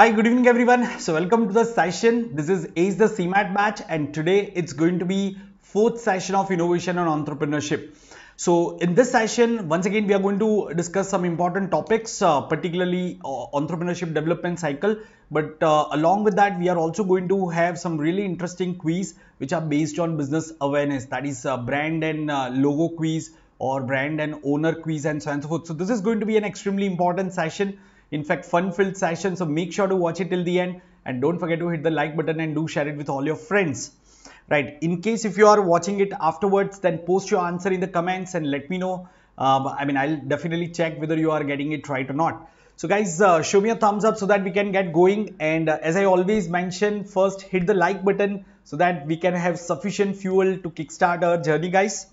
Hi, good evening everyone. So welcome to the session. This is Ace the CMAT batch and today it's going to be fourth session of innovation and entrepreneurship. So in this session, once again, we are going to discuss some important topics, uh, particularly uh, entrepreneurship development cycle. But uh, along with that, we are also going to have some really interesting quiz, which are based on business awareness. That is uh, brand and uh, logo quiz or brand and owner quiz and so on and so forth. So this is going to be an extremely important session in fact fun filled session so make sure to watch it till the end and don't forget to hit the like button and do share it with all your friends right in case if you are watching it afterwards then post your answer in the comments and let me know um, i mean i'll definitely check whether you are getting it right or not so guys uh, show me a thumbs up so that we can get going and uh, as i always mention first hit the like button so that we can have sufficient fuel to kickstart our journey guys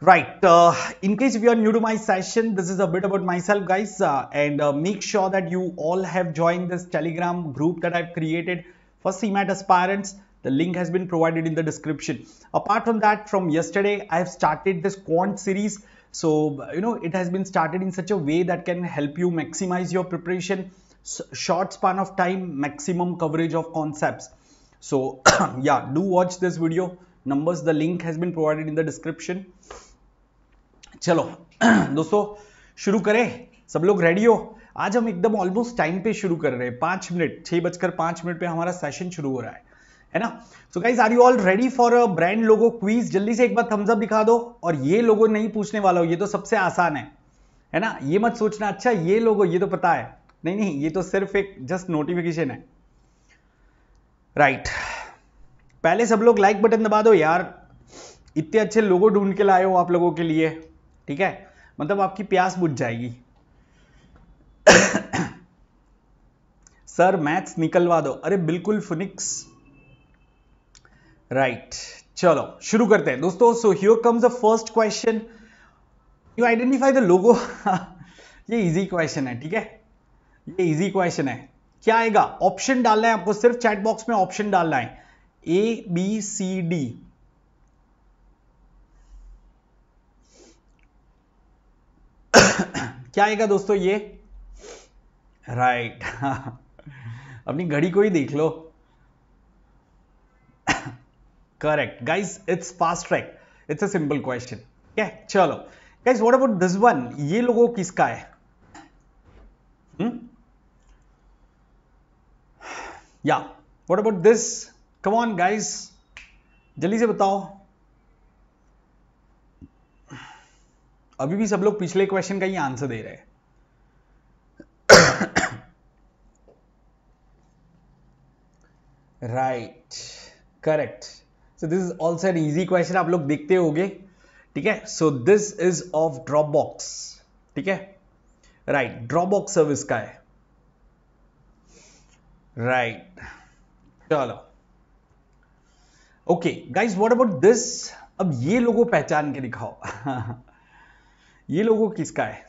Right, uh, in case if you are new to my session, this is a bit about myself guys uh, and uh, make sure that you all have joined this telegram group that I've created for CMAT aspirants. The link has been provided in the description. Apart from that, from yesterday, I have started this quant series. So, you know, it has been started in such a way that can help you maximize your preparation, short span of time, maximum coverage of concepts. So, yeah, do watch this video. Numbers, the link has been provided in the description. चलो दोस्तों शुरू करें सब लोग ready हो आज हम एकदम ऑलमोस्ट टाइम पे शुरू कर रहे हैं पांच मिनट छह बजकर पांच मिनट पे हमारा सेशन शुरू हो रहा है है ना so guys are you all ready for a brand logo quiz जल्दी से एक बार थम्स अप दिखा दो और ये लोगो नहीं पूछने वाला हो ये तो सबसे आसान है है ना ये मत सोचना अच्छा ये लोगो ये तो पता है नहीं नहीं ये तो सिर्फ एक जस्ट नोटिफिकेशन है राइट right. पहले सब लोग लाइक बटन दबा दो यार इतने अच्छे लोगो ढूंढ के लाए हो आप लोगों के लिए ठीक है मतलब आपकी प्यास बुझ जाएगी सर मैथ्स निकलवा दो अरे बिल्कुल फिनिक्स राइट चलो शुरू करते हैं दोस्तों so here comes a first question you identify the logo ये इजी क्वेश्चन है ठीक है ये इजी क्वेश्चन है क्या आएगा ऑप्शन डालना है आपको सिर्फ चैट बॉक्स में ऑप्शन डालना है ए बी सी डी क्या आएगा दोस्तों ये राइट अपनी घड़ी को ही देख लो correct guys it's Fastrack it's a simple question क्या चलो guys what about this one ये लोगों किसका है या what about this come on guys जल्दी से बताओ अभी भी सब लोग पिछले क्वेश्चन का ही आंसर दे रहे right correct so this is also an easy question आप लोग देखते हो ठीक है so this is of box ठीक है राइट बॉक्स सर्विस का है राइट right. चलो okay guys what about this अब ये लोगों पहचान के दिखाओ ये लोगो किसका है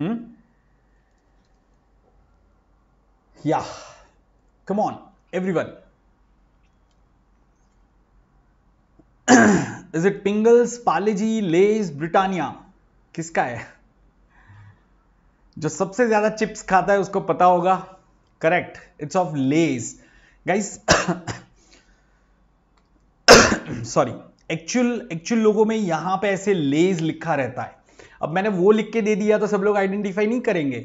हम्म? या come on everyone is it Pringles Parle G Lay's Britannia किसका है जो सबसे ज्यादा चिप्स खाता है उसको पता होगा correct it's of Lay's guys sorry actual actual लोगों में यहां पे ऐसे लेज लिखा रहता है अब मैंने वो लिख के दे दिया तो सब लोग आइडेंटिफाई नहीं करेंगे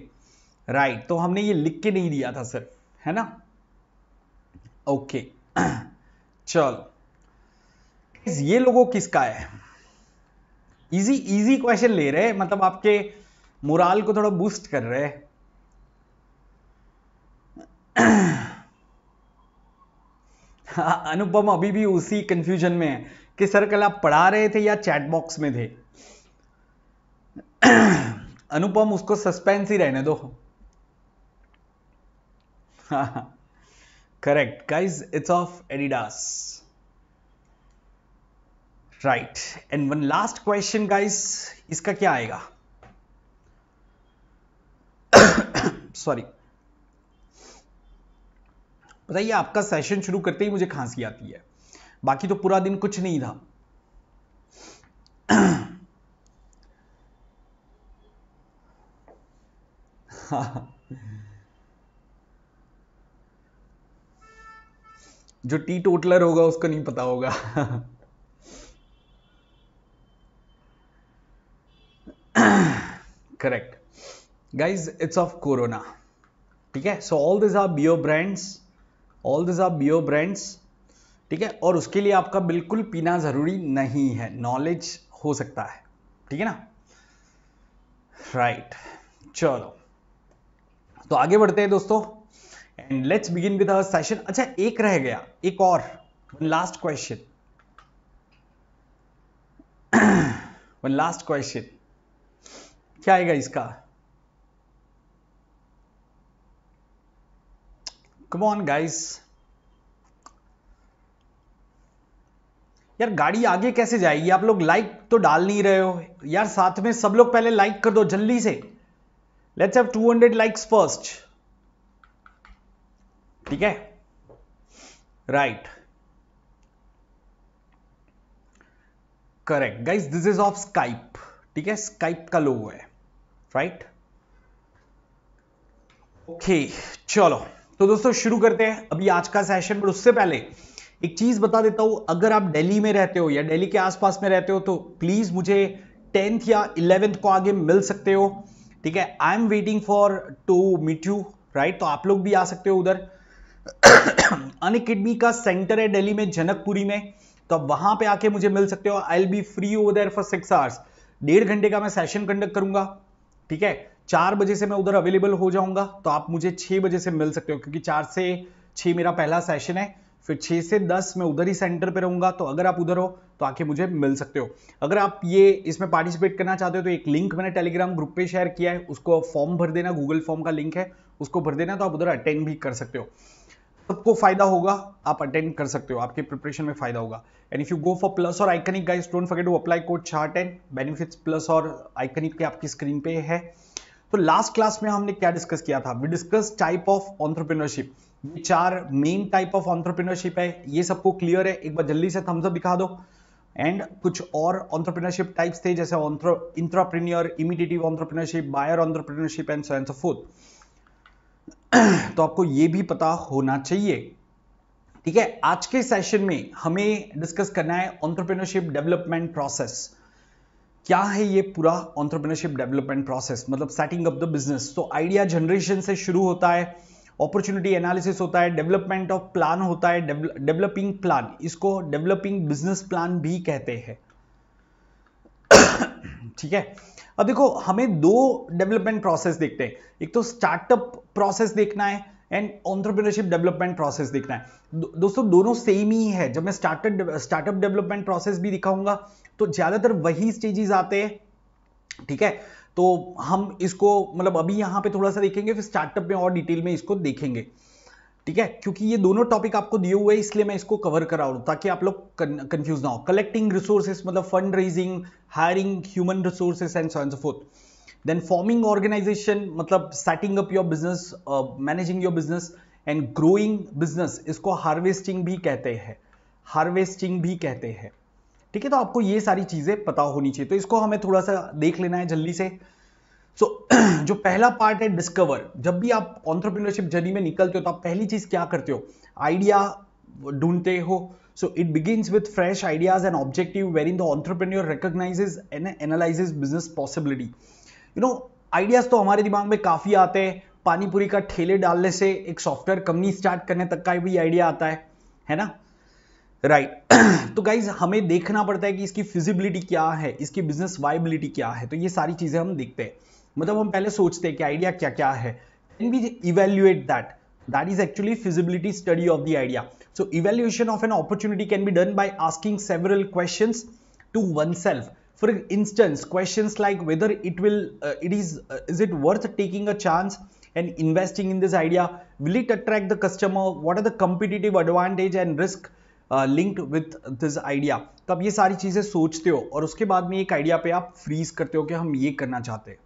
राइट right, तो हमने ये लिख के नहीं दिया था सर है ना ओके okay. चलो ये लोगों किसका है इजी इजी क्वेश्चन ले रहे हैं मतलब आपके मोराल को थोड़ा बूस्ट कर रहे हैं हाँ, अनुपम अभी भी उसी कंफ्यूजन में है कि सर कल आप पढ़ा रहे थे या चैट बॉक्स में थे अनुपम उसको सस्पेंस ही रहने दो correct guys it's of Adidas right and one last question guys इसका क्या आएगा सॉरी बताइए आपका सेशन शुरू करते ही मुझे खांसी आती है बाकी तो पूरा दिन कुछ नहीं था जो टी टोटलर होगा उसको नहीं पता होगा correct guys it's of Corona ठीक है so all these are bio brands all this are bio brands ठीक है और उसके लिए आपका बिल्कुल पीना ज़रूरी नहीं है नॉलेज हो सकता है ठीक है ना राइट right. चलो तो आगे बढ़ते हैं दोस्तों and let's begin with our session अच्छा एक रह गया एक और last question one last question क्या आएगा इसका कम ऑन गाइस यार गाड़ी आगे कैसे जाएगी आप लोग लाइक तो डाल नहीं रहे हो यार साथ में सब लोग पहले लाइक कर दो जल्दी से लेट्स हैव 200 लाइक्स फर्स्ट ठीक है right correct guys this is of Skype ठीक है स्काइप का लोगो है राइट ओके okay, चलो तो दोस्तों शुरू करते हैं अभी आज का सेशन पर उससे पहले एक चीज बता देता हूं अगर आप दिल्ली में रहते हो या दिल्ली के आसपास में रहते हो तो प्लीज मुझे टेंथ या इलेवेंथ को आगे मिल सकते हो ठीक है I am waiting for to meet you right तो आप लोग भी आ सकते हो उधर अन अकेडमी का सेंटर है दिल्ली में जनकपुरी में तो आप वहां पे आके मुझे मिल सकते हो I'll be free over there for six hours डेढ़ घंटे का मैं सेशन कंडक्ट करूंगा ठीक है चार बजे से मैं उधर अवेलेबल हो जाऊंगा तो आप मुझे छह बजे से मिल सकते हो क्योंकि चार से छह मेरा पहला सेशन है फिर छः से दस मैं उधर ही सेंटर पे रहूंगा तो अगर आप उधर हो तो आके मुझे मिल सकते हो अगर आप ये इसमें पार्टिसिपेट करना चाहते हो तो एक लिंक मैंने टेलीग्राम ग्रुप पे शेयर किया है उसको फॉर्म भर देना गूगल फॉर्म का लिंक है उसको भर देना तो आप उधर अटेंड भी कर सकते हो सबको फायदा होगा आप अटेंड कर सकते हो आपके प्रिपरेशन में फायदा होगा and if you go for plus और iconic guys don't forget to apply code चार टेन बेनिफिट्स प्लस और आइकनिक के आपकी स्क्रीन पे है तो लास्ट क्लास में हमने क्या डिस्कस किया था we discuss type of entrepreneurship ये चार मेन टाइप ऑफ ऑन्टरप्रिनरशिप है ये सबको क्लियर है एक बार जल्दी से थम्सअप दिखा दो एंड कुछ और ऑन्टरप्रिनरशिप टाइप्स थे जैसे intrapreneur imitative entrepreneurship buyer entrepreneurship and so and so forth तो आपको ये भी पता होना चाहिए ठीक है आज के सेशन में हमें डिस्कस करना है ऑन्टरप्रिनरशिप डेवलपमेंट प्रोसेस क्या है ये पूरा ऑन्टरप्रिनरशिप डेवलपमेंट प्रोसेस मतलब सेटिंग अप द बिजनेस तो आइडिया जनरेशन से शुरू होता है अपॉर्चुनिटी एनालिसिस होता है डेवलपमेंट ऑफ प्लान होता है डेवलपिंग प्लान इसको डेवलपिंग बिजनेस प्लान भी कहते हैं ठीक है अब देखो हमें दो डेवलपमेंट प्रोसेस देखते हैं एक तो स्टार्टअप प्रोसेस देखना है एंड ऑन्टरप्रिनरशिप डेवलपमेंट प्रोसेस देखना है दो, दोस्तों दोनों सेम ही है जब मैं स्टार्टअप स्टार्टअप डेवलपमेंट प्रोसेस भी दिखाऊंगा तो ज्यादातर वही स्टेजेस आते हैं ठीक है तो हम इसको मतलब अभी यहाँ पे थोड़ा सा देखेंगे फिर स्टार्टअप में और डिटेल में इसको देखेंगे ठीक है क्योंकि ये दोनों टॉपिक आपको दिए हुए हैं इसलिए मैं इसको कवर करा रहा हूँ ताकि आप लोग कंफ्यूज ना हो कलेक्टिंग रिसोर्सेस मतलब fund raising hiring human resources and so and forth then forming organization मतलब setting up your business managing your business and growing business इसको हार्वेस्टिंग भी कहते हैं हार्वेस्टिंग भी कहते हैं ठीक है तो आपको ये सारी चीज़ें पता होनी चाहिए तो इसको हमें थोड़ा सा देख लेना है जल्दी से सो so, जो पहला पार्ट है डिस्कवर जब भी आप ऑन्टरप्रीनरशिप जर्नी में निकलते हो तो आप पहली चीज़ क्या करते हो आइडिया ढूंढते हो it it begins fresh ideas and objective wherein the entrepreneur recognizes and analyzes business possibility you know ideas तो हमारे दिमाग में काफ़ी आते हैं पानीपुरी का ठेले डालने से एक सॉफ्टवेयर कंपनी स्टार्ट करने तक का भी आइडिया आता है है ना राइट right. तो गाइज हमें देखना पड़ता है कि इसकी फिजिबिलिटी क्या है इसकी बिजनेस वाइबिलिटी क्या है तो ये सारी चीजें हम देखते हैं मतलब हम पहले सोचते हैं कि आइडिया क्या क्या है can be evaluate that that is actually feasibility study of the idea so evaluation of an opportunity can be done by asking several question to oneself for instance question like whether it will it is is it worth taking a chance and investing in this idea will it attract the customer what are the competitive advantage and risk linked with this idea तब ये सारी चीज़ें सोचते हो और उसके बाद में एक आइडिया पे आप फ्रीज करते हो कि हम ये करना चाहते हैं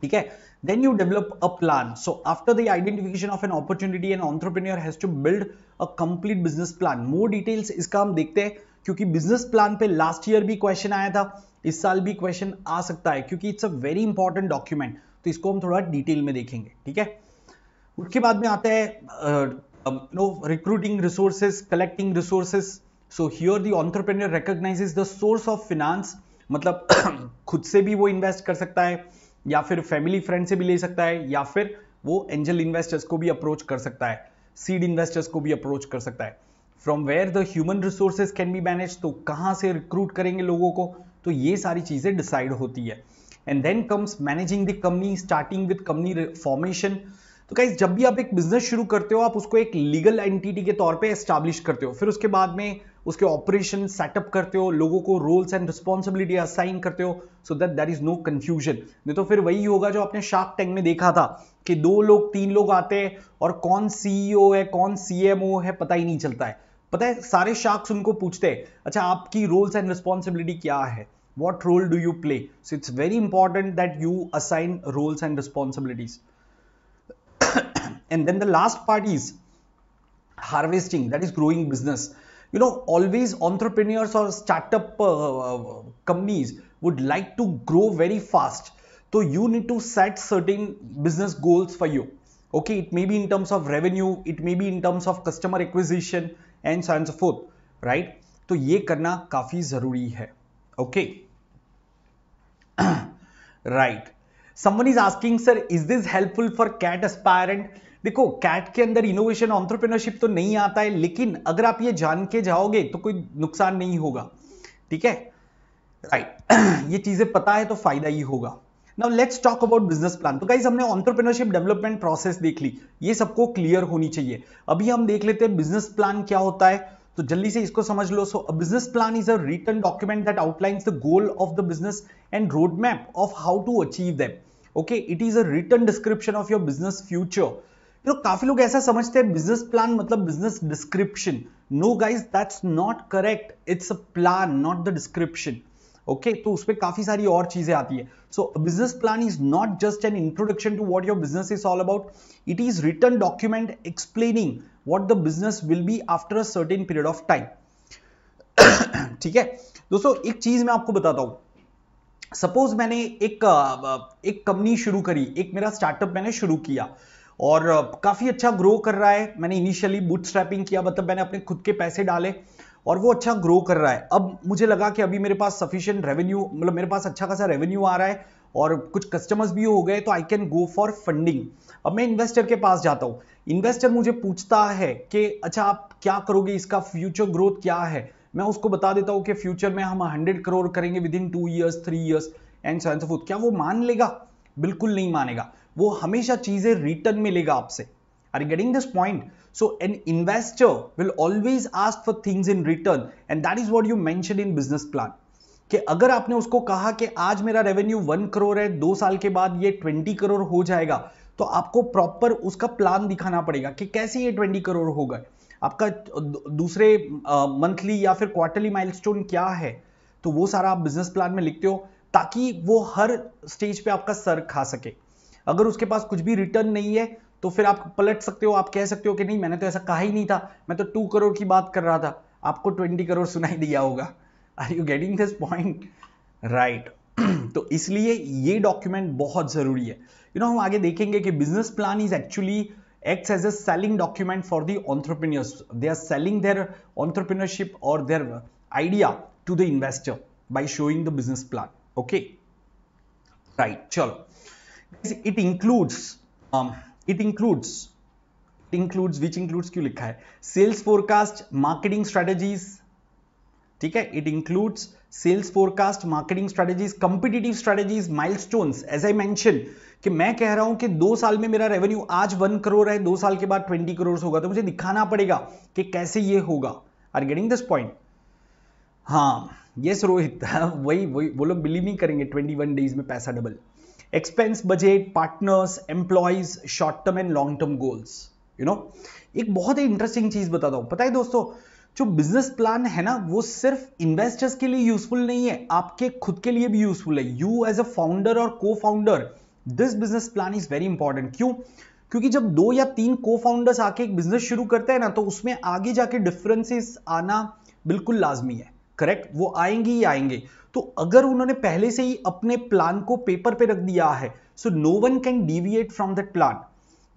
ठीक है then you develop a plan so after the identification of an opportunity an entrepreneur has to build a complete business plan more details इसका हम देखते हैं क्योंकि बिजनेस प्लान पे लास्ट ईयर भी क्वेश्चन आया था इस साल भी क्वेश्चन आ सकता है क्योंकि it's a very important document तो इसको हम थोड़ा डिटेल में देखेंगे ठीक है उसके बाद में आता है uh, um, you know, recruiting resources, collecting resources. So here the entrepreneur recognizes the source of finance. मतलब खुद से भी वो इन्वेस्ट कर सकता है या फिर फैमिली फ्रेंड से भी ले सकता है या फिर वो एंजल इन्वेस्टर्स को भी अप्रोच कर सकता है सीड इन्वेस्टर्स को भी अप्रोच कर सकता है from where the human resources can be manage तो कहाँ से रिक्रूट करेंगे लोगों को तो ये सारी चीज़ें डिसाइड होती है and then comes managing the company starting with company formation तो कहीं जब भी आप एक बिजनेस शुरू करते हो आप उसको एक लीगल एंटिटी के तौर पे एस्टैब्लिश करते हो फिर उसके बाद में उसके ऑपरेशन सेटअप करते हो लोगों को रोल्स एंड रिस्पॉन्सिबिलिटी असाइन करते हो so that that is no confusion नहीं तो फिर वही होगा जो आपने शार्क टैंक में देखा था कि दो लोग तीन लोग आते हैं और कौन सीईओ है कौन सीएमओ है पता ही नहीं चलता है पता है सारे शार्क्स उनको पूछते हैं अच्छा आपकी रोल्स एंड रिस्पॉन्सिबिलिटी क्या है what role do you play so it's very important that you assign roles and responsibilities and then the last part is harvesting that is growing business you know always entrepreneurs or startup uh, uh, companies would like to grow very fast so you need to set certain business goals for you okay it may be in terms of revenue it may be in terms of customer acquisition and so on and so forth right So ये करना काफी जरूरी है Okay. Right. Someone is asking, sir, is this helpful for cat aspirant? देखो CAT के अंदर innovation entrepreneurship तो नहीं आता है लेकिन अगर आप ये जान के जाओगे तो कोई नुकसान नहीं होगा ठीक है राइट ये चीजें पता है तो फायदा ही होगा now let's talk about business plan तो गाइज हमने ऑन्टरप्रिनरशिप डेवलपमेंट प्रोसेस देख ली ये सबको क्लियर होनी चाहिए अभी हम देख लेते हैं बिजनेस प्लान क्या होता है तो जल्दी से इसको समझ लो so business plan is a written document that outlines the goal of the business and road map of how to achieve them okay it is a written description of your business future you know काफी लोग ऐसा समझते हैं business plan मतलब business description no guys that's not correct it's a plan not the description okay तो उसमें काफी सारी और चीजें आती है सो business plan is not just an introduction to what your business is all about it is written document explaining what the business will be after a certain period of time ठीक है दोस्तों एक चीज मैं आपको बताता हूं सपोज मैंने एक एक कंपनी शुरू करी एक मेरा स्टार्टअप मैंने शुरू किया और काफ़ी अच्छा ग्रो कर रहा है मैंने इनिशियली बूट स्ट्रैपिंग किया मतलब मैंने अपने खुद के पैसे डाले और वो अच्छा ग्रो कर रहा है अब मुझे लगा कि अभी मेरे पास सफिशियंट रेवेन्यू मतलब मेरे पास अच्छा खासा रेवेन्यू आ रहा है और कुछ कस्टमर्स भी हो गए तो I can go for funding अब मैं इन्वेस्टर के पास जाता हूँ इन्वेस्टर मुझे पूछता है कि अच्छा आप क्या करोगे इसका फ्यूचर ग्रोथ क्या है मैं उसको बता देता हूँ कि फ्यूचर में हम हंड्रेड करोड़ करेंगे within two years three years and so and क्या वो मान लेगा बिल्कुल नहीं मानेगा वो हमेशा चीजें रिटर्न मिलेगा आपसे are you getting this point so an investor will always ask for things in return and that is what you mention in business plan कि अगर आपने उसको कहा कि आज मेरा रेवेन्यू वन करोड़ है दो साल के बाद ये ट्वेंटी करोड़ हो जाएगा तो आपको प्रॉपर उसका प्लान दिखाना पड़ेगा कि कैसे ये ट्वेंटी करोड़ हो गए आपका दूसरे मंथली या फिर क्वार्टरली माइलस्टोन क्या है तो वो सारा आप बिजनेस प्लान में लिखते हो ताकि वो हर स्टेज पे आपका सर खा सके अगर उसके पास कुछ भी रिटर्न नहीं है तो फिर आप पलट सकते हो आप कह सकते हो कि नहीं मैंने तो ऐसा कहा ही नहीं था मैं तो टू करोड़ की बात कर रहा था आपको ट्वेंटी करोड़ सुनाई दिया होगा are you getting this point right तो इसलिए ये डॉक्यूमेंट बहुत जरूरी है यू you नो know, हम आगे देखेंगे कि business plan is actually act as a selling document for the entrepreneurs they are selling their entrepreneurship और their idea to the investor by showing the business plan okay right चलो it includes it it includes which includes क्यों लिखा है sales forecast marketing strategies ठीक है it includes sales forecast marketing strategies competitive strategies milestones as I mentioned कि मैं कह रहा हूं कि दो साल में मेरा रेवेन्यू आज वन करोड़ है दो साल के बाद ट्वेंटी करोड़ होगा तो मुझे दिखाना पड़ेगा कि कैसे ये होगा आर गेटिंग दिस पॉइंट हाँ यस रोहित वही वही वो लोग बिलीव नहीं करेंगे ट्वेंटी वन डेज में पैसा double expense budget partners employees short term and long term goals you know एक बहुत ही इंटरेस्टिंग चीज बताता हूं पता है दोस्तों जो बिजनेस प्लान है ना वो सिर्फ इन्वेस्टर्स के लिए यूजफुल नहीं है आपके खुद के लिए भी यूजफुल है यू एज अ फाउंडर और cofounder this business plan is very important क्यों क्योंकि जब दो या तीन को फाउंडर्स आके एक बिजनेस शुरू करते हैं ना तो उसमें आगे जाके डिफरेंसेस आना बिल्कुल लाजमी है करेक्ट वो आएंगे ही आएंगे तो अगर उन्होंने पहले से ही अपने प्लान को पेपर पे रख दिया है so no one can deviate from that plan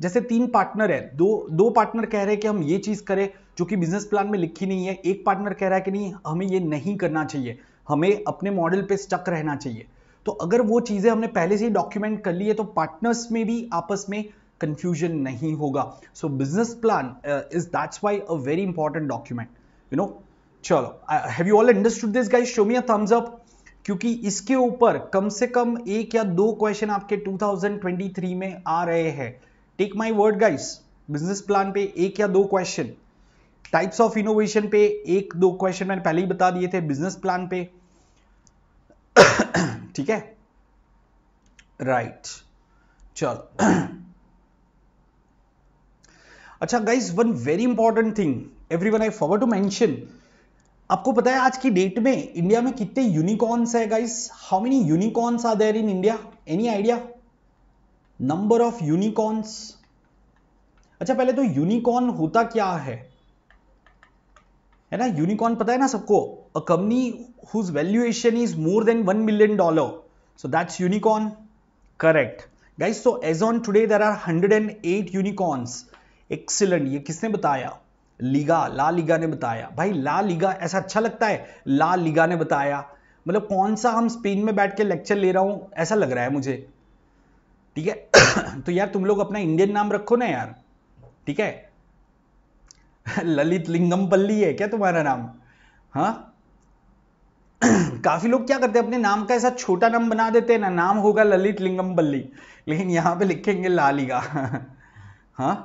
जैसे तीन पार्टनर है दो दो पार्टनर कह रहे हैं कि हम ये चीज़ करें जो कि बिजनेस प्लान में लिखी नहीं है एक पार्टनर कह रहा है कि नहीं हमें ये नहीं करना चाहिए हमें अपने मॉडल पे स्टक रहना चाहिए तो अगर वो चीज़ें हमने पहले से ही डॉक्यूमेंट कर ली है तो पार्टनर्स में भी आपस में कंफ्यूजन नहीं होगा so business plan is that's why a very important document you know चलो have you all understood this guys show me a thumbs up क्योंकि इसके ऊपर कम से कम एक या दो क्वेश्चन आपके 2023 में आ रहे हैं take my word guys business plan पे एक या दो क्वेश्चन टाइप्स ऑफ इनोवेशन पे एक दो क्वेश्चन मैंने पहले ही बता दिए थे बिजनेस प्लान पे ठीक है राइट right. चलो अच्छा guys one very important thing everyone I forward to mention आपको पता है आज की डेट में इंडिया में कितने यूनिकॉर्न्स है guys how many unicorns are there in India any idea number of unicorns अच्छा पहले तो यूनिकॉर्न होता क्या है है ना यूनिकॉर्न पता है ना सबको a company whose valuation is more than one million dollar so that's unicorn correct guys so as on today there are hundred and eight unicorns excellent ये किसने बताया लीगा ला लीगा ने बताया भाई ला लीगा ऐसा अच्छा लगता है ला लीगा ने बताया मतलब कौन सा हम स्पेन में बैठ के लेक्चर ले रहा हूं ऐसा लग रहा है मुझे ठीक है तो यार तुम लोग अपना इंडियन नाम रखो ना यार ठीक है ललित लिंगम पल्ली है क्या तुम्हारा नाम हाँ काफी लोग क्या करते हैं अपने नाम का ऐसा छोटा नाम बना देते हैं ना नाम होगा ललित लिंगम पल्ली लेकिन यहां पे लिखेंगे लालिगा हाँ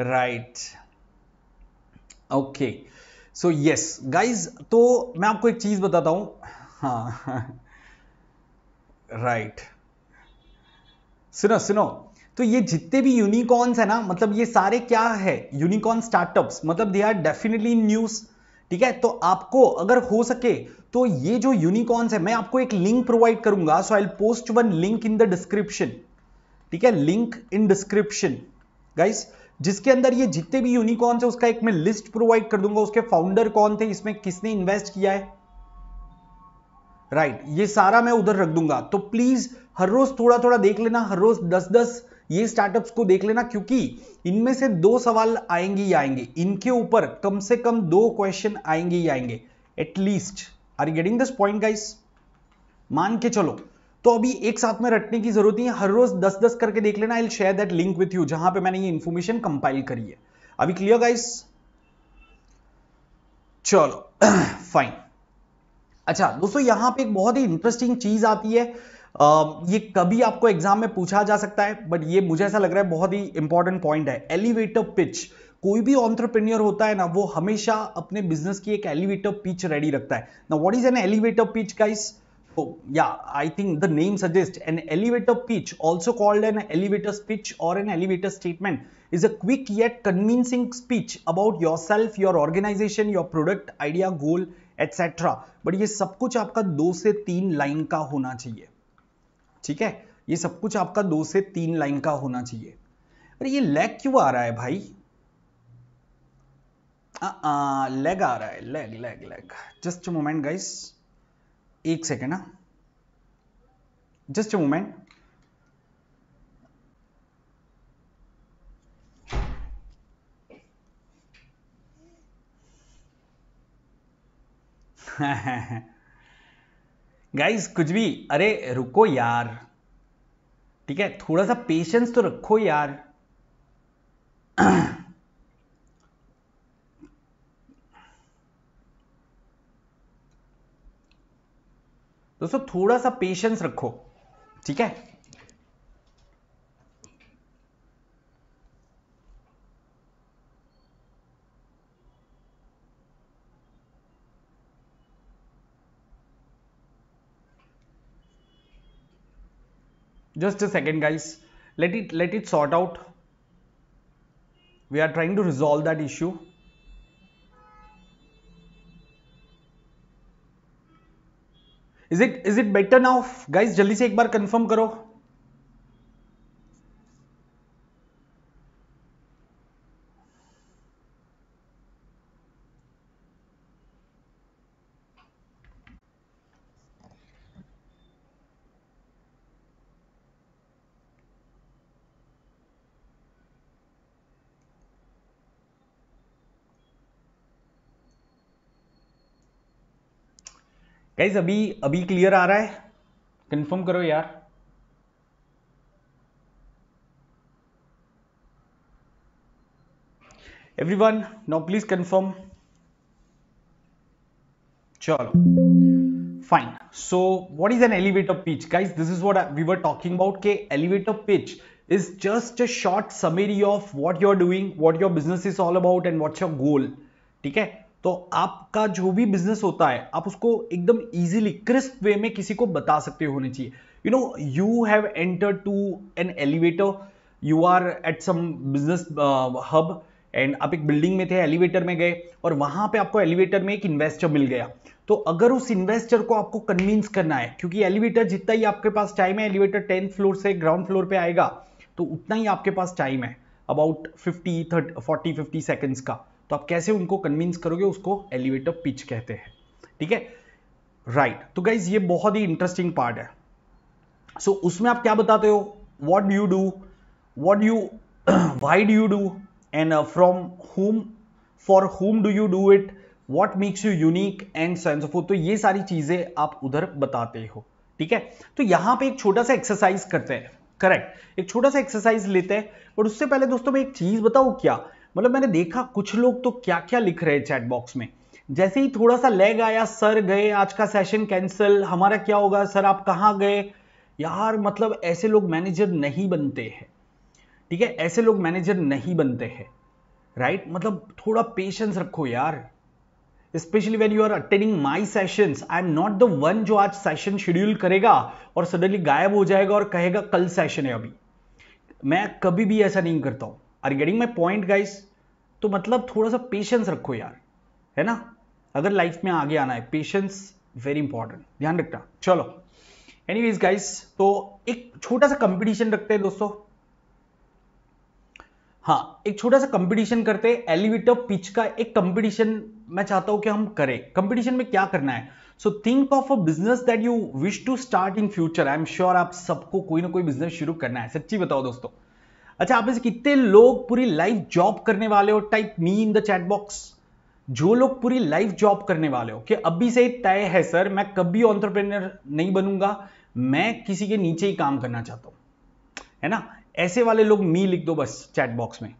right okay so yes guys तो मैं आपको एक चीज बताता हूं हाँ राइट right. सुनो सुनो तो ये जितने भी यूनिकॉर्न्स है ना मतलब ये सारे क्या है यूनिकॉर्न स्टार्टअप्स मतलब दे आर डेफिनेटली न्यूज़ ठीक है तो आपको अगर हो सके तो ये जो यूनिकॉर्न्स है मैं आपको एक लिंक प्रोवाइड करूंगा so I post one link in the description ठीक है लिंक इन डिस्क्रिप्शन गाइस जिसके अंदर ये जितने भी यूनिकॉर्न है उसका एक मैं लिस्ट प्रोवाइड कर दूंगा उसके फाउंडर कौन थे इसमें किसने इन्वेस्ट किया है राइट right, ये सारा मैं उधर रख दूंगा तो प्लीज हर रोज थोड़ा थोड़ा देख लेना हर रोज दस दस ये स्टार्टअप्स को देख लेना क्योंकि इनमें से दो सवाल आएंगे ही आएंगे इनके ऊपर कम से कम दो क्वेश्चन आएंगे ही आएंगे at least are getting this point guys मान के चलो तो अभी एक साथ में रटने की जरूरत नहीं है हर रोज दस दस करके देख लेना I share that link with you जहां पे मैंने ये इन्फॉर्मेशन कंपाइल करी है अभी क्लियर गाइस चलो फाइन अच्छा दोस्तों यहां पे एक बहुत ही इंटरेस्टिंग चीज आती है आ, ये कभी आपको एग्जाम में पूछा जा सकता है बट ये मुझे ऐसा लग रहा है बहुत ही इंपॉर्टेंट पॉइंट है एलिवेटर पिच कोई भी ऑन्टरप्रेन्योर होता है ना वो हमेशा अपने बिजनेस की एक एलिवेटर पिच रेडी रखता है ना what is an elevator pitch guys So yeah, I think the name suggests an elevator pitch, also called an elevator speech or an elevator statement, is a quick yet convincing speech about yourself, your organization, your product, idea, goal, etc. But ये सब कुछ आपका दो से तीन line का होना चाहिए ठीक है ये सब कुछ आपका दो से तीन लाइन का होना चाहिए अरे ये लैग क्यों आ रहा है भाई लैग आ रहा है lag lag lag just moment guys एक second just a moment guys कुछ भी अरे रुको यार ठीक है थोड़ा सा पेशेंस तो रखो यार दोस्तों थोड़ा सा पेशेंस रखो ठीक है just a second guys let it let it sort out we are trying to resolve that issue is it is it better now guys जल्दी से एक बार कंफर्म करो गाइज अभी अभी क्लियर आ रहा है कंफर्म करो यार एवरीवन नाउ प्लीज कंफर्म चलो fine so what is an elevator pitch guys this is what we were talking about के elevator pitch is just a short summary of what you are doing what your business is all about and what's your goal ठीक है तो आपका जो भी business होता है आप उसको एकदम इजीली क्रिस्प वे में किसी को बता सकते होने चाहिए you know you have enter to an elevator you are at some business hub and आप एक बिल्डिंग में थे एलिवेटर में गए और वहां पे आपको एलिवेटर में एक इन्वेस्टर मिल गया तो अगर उस इन्वेस्टर को आपको कन्विंस करना है क्योंकि एलिवेटर जितना ही आपके पास टाइम है एलिवेटर टेंथ फ्लोर से ग्राउंड फ्लोर पे आएगा तो उतना ही आपके पास टाइम है about fifty thirty forty fifty seconds का तो आप कैसे उनको कन्विंस करोगे उसको एलिवेटर पिच कहते हैं ठीक है राइट right. तो गाइज ये बहुत ही इंटरेस्टिंग पार्ट है सो so, उसमें आप क्या बताते हो what you do what you why do you do and from whom for whom do you do it what makes you unique and sense of तो ये सारी चीजें आप उधर बताते हो ठीक है तो यहां पे एक छोटा सा एक्सरसाइज करते हैं करेक्ट एक छोटा सा एक्सरसाइज लेते हैं और उससे पहले दोस्तों मैं एक चीज बताऊ क्या मतलब मैंने देखा कुछ लोग तो क्या क्या लिख रहे हैं चैट बॉक्स में जैसे ही थोड़ा सा लेग आया सर गए आज का सेशन कैंसिल हमारा क्या होगा सर आप कहाँ गए यार मतलब ऐसे लोग मैनेजर नहीं बनते हैं ठीक है ऐसे लोग मैनेजर नहीं बनते हैं राइट मतलब थोड़ा पेशेंस रखो यार specially when you are attending my session I am not the one जो आज सेशन शेड्यूल करेगा और सडनली गायब हो जाएगा और कहेगा कल सेशन है अभी मैं कभी भी ऐसा नहीं करता हूं are getting my point guys तो मतलब थोड़ा सा पेशेंस रखो यार है ना अगर लाइफ में आगे आना है पेशेंस वेरी इंपॉर्टेंट ध्यान रखना चलो एनीवेज गाइस तो एक छोटा सा कंपटीशन रखते हैं दोस्तों हाँ एक छोटा सा कंपटीशन करते हैं एलिवेटर पिच का एक कंपटीशन मैं चाहता हूं कि हम करें कंपटीशन में क्या करना है so think of a business that you wish to start in future I am sure आप सबको कोई ना कोई बिजनेस शुरू करना है सच्ची बताओ दोस्तों अच्छा आप में से कितने लोग पूरी लाइफ जॉब करने वाले हो type me in the chat box जो लोग पूरी लाइफ जॉब करने वाले हो कि अभी से तय है सर मैं कभी ऑन्टरप्रेनर नहीं बनूंगा मैं किसी के नीचे ही काम करना चाहता हूं है ना ऐसे वाले लोग मी लिख दो बस चैट बॉक्स में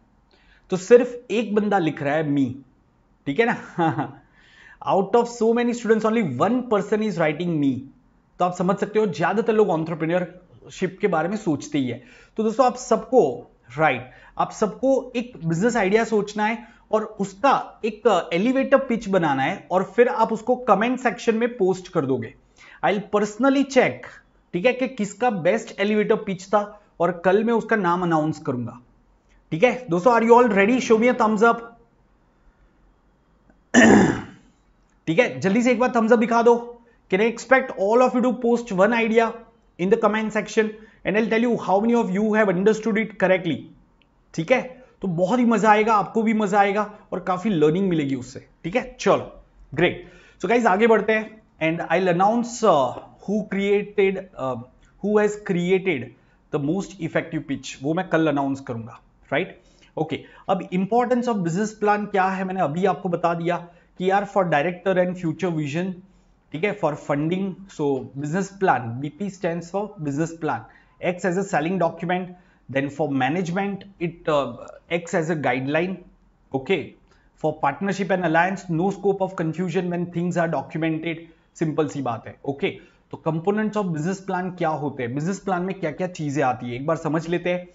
तो सिर्फ एक बंदा लिख रहा है मी ठीक है ना out of so many students only one person is writing me तो आप समझ सकते हो ज्यादातर लोग ऑन्टरप्रेन्योर शिप के बारे में सोचते ही है तो दोस्तों आप सबको राइट आप सबको एक बिजनेस आइडिया सोचना है और उसका एक एलिवेटर uh, पिच बनाना है और फिर आप उसको कमेंट सेक्शन में पोस्ट कर दोगे आई पर्सनली चेक ठीक है कि किसका बेस्ट एलिवेटर पिच था और कल मैं उसका नाम अनाउंस करूंगा ठीक है दोस्तों are you all ready show me thumbs up ठीक है जल्दी से एक बार थम्स अप दिखा दो can I expect all of you to post one idea in the comment section and I'll tell you how many of you have understood it correctly. ठीक है तो बहुत ही मजा आएगा आपको भी मजा आएगा और काफी लर्निंग मिलेगी उससे ठीक है चलो ग्रेट सो गाइज आगे बढ़ते हैं and I announce who created who has created the most effective pitch वो मैं कल अनाउंस करूंगा राइट right? ओके okay, अब इंपॉर्टेंस ऑफ बिजनेस प्लान क्या है मैंने अभी आपको बता दिया कि यार for director and future vision ठीक है for funding so business plan BP stand for business plan acts as a selling document then for management it acts as a guideline okay for partnership and alliance no scope of confusion when things are documented simple सी बात है okay तो components of business plan क्या होते हैं business plan में क्या क्या चीजें आती है एक बार समझ लेते हैं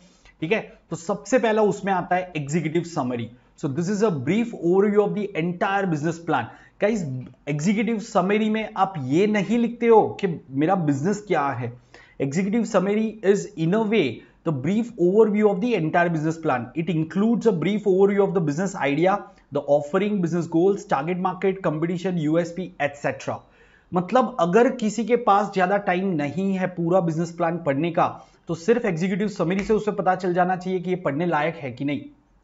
ठीक है तो सबसे पहला उसमें आता है executive summary so this is a brief overview of the entire business plan guys executive summary में आप ये नहीं लिखते हो कि मेरा बिजनेस क्या है executive summary is in a way the brief overview of the entire business plan it includes a brief overview of the business idea the offering business goals target market competition USP etcetera मतलब अगर किसी के पास ज्यादा time नहीं है पूरा business plan पढ़ने का तो सिर्फ एग्जीक्यूटिव समेरी से उसे पता चल जाना चाहिए कि ये पढ़ने लायक है कि नहीं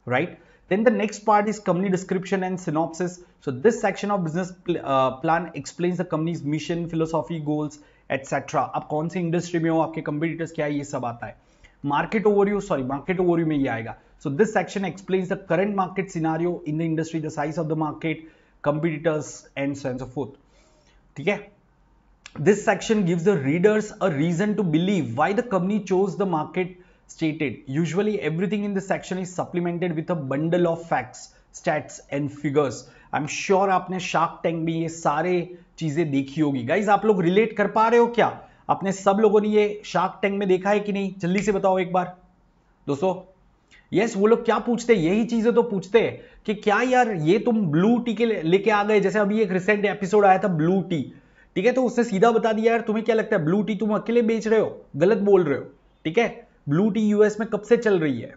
right right? Then the next part is company description and synopsis. So this section of business uh, plan explains the company's mission, philosophy, goals, etc. Up kaun industry ho, aapke competitors kya ye sab aata hai. Market overview, sorry, market overview mein ye aayega. So this section explains the current market scenario in the industry, the size of the market, competitors and so on and so forth. Theek This section gives the readers a reason to believe why the company chose the market stated. Usually everything in this section is supplemented with a bundle of facts, stats and figures. I am sure आपने Shark Tank में ये सारे चीजें देखी होगी guys आप लोग relate कर पा रहे हो क्या आपने सब लोगों ने ये शार्क टैंक में देखा है कि नहीं जल्दी से बताओ एक बार दोस्तों यस yes, वो लोग क्या पूछते हैं यही चीजें तो पूछते हैं कि क्या यार ये तुम ब्लू टी के लेके आ गए जैसे अभी एक रिसेंट एपिसोड आया था ब्लू टी ठीक है तो उसने सीधा बता दिया यार तुम्हें क्या लगता है ब्लू टी तुम अकेले बेच रहे हो गलत बोल रहे हो ठीक है ब्लू टी यूएस में कब से चल रही है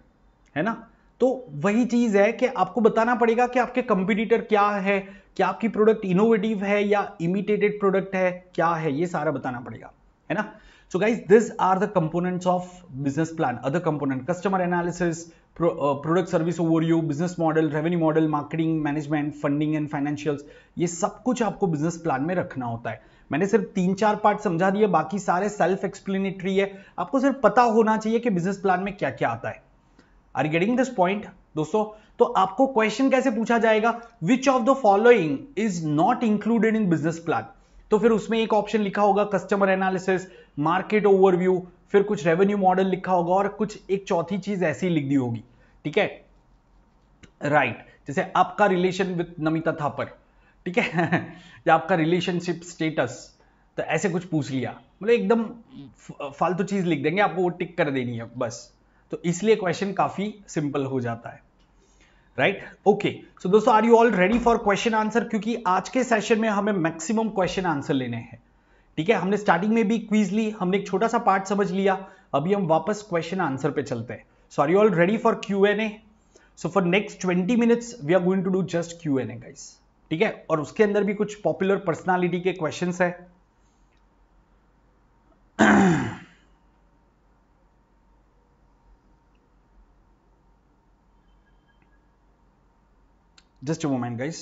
है ना तो वही चीज है कि आपको बताना पड़ेगा कि आपके कंपिटिटर क्या है क्या आपकी प्रोडक्ट इनोवेटिव है या इमिटेटेड प्रोडक्ट है क्या है ये सारा बताना पड़ेगा है ना so guys this are the components of business plan other component customer analysis product service overview business model revenue model marketing management funding and financial ये सब कुछ आपको बिजनेस प्लान में रखना होता है मैंने सिर्फ तीन चार पार्ट समझा दिए बाकी सारे सेल्फ एक्सप्लेनेटरी है आपको सिर्फ पता होना चाहिए कि बिजनेस प्लान में क्या क्या आता है आर गेटिंग दिस पॉइंट दोस्तों तो आपको क्वेश्चन कैसे पूछा जाएगा which of the following is not included in business plan तो फिर उसमें एक ऑप्शन लिखा होगा कस्टमर एनालिसिस मार्केट ओवरव्यू फिर कुछ रेवेन्यू मॉडल लिखा होगा और कुछ एक चौथी चीज ऐसी लिख दी होगी ठीक है राइट right. जैसे आपका रिलेशन विथ नमिता थापर ठीक है या आपका रिलेशनशिप स्टेटस तो ऐसे कुछ पूछ लिया मतलब एकदम फालतू चीज़ लिख देंगे आपको वो टिक कर देनी है बस तो इसलिए क्वेश्चन काफ़ी सिंपल हो जाता है राइट ओके सो दोस्तों are you all ready for question answer क्योंकि आज के सेशन में हमें मैक्सिमम क्वेश्चन आंसर लेने हैं ठीक है हमने स्टार्टिंग में भी क्वीज ली हमने एक छोटा सा पार्ट समझ लिया अभी हम वापस क्वेश्चन आंसर पे चलते हैं so are you all ready for Q N A so for next twenty minutes we are going to do just Q N A guys ठीक है और उसके अंदर भी कुछ पॉपुलर पर्सनालिटी के क्वेश्चंस है just a moment guys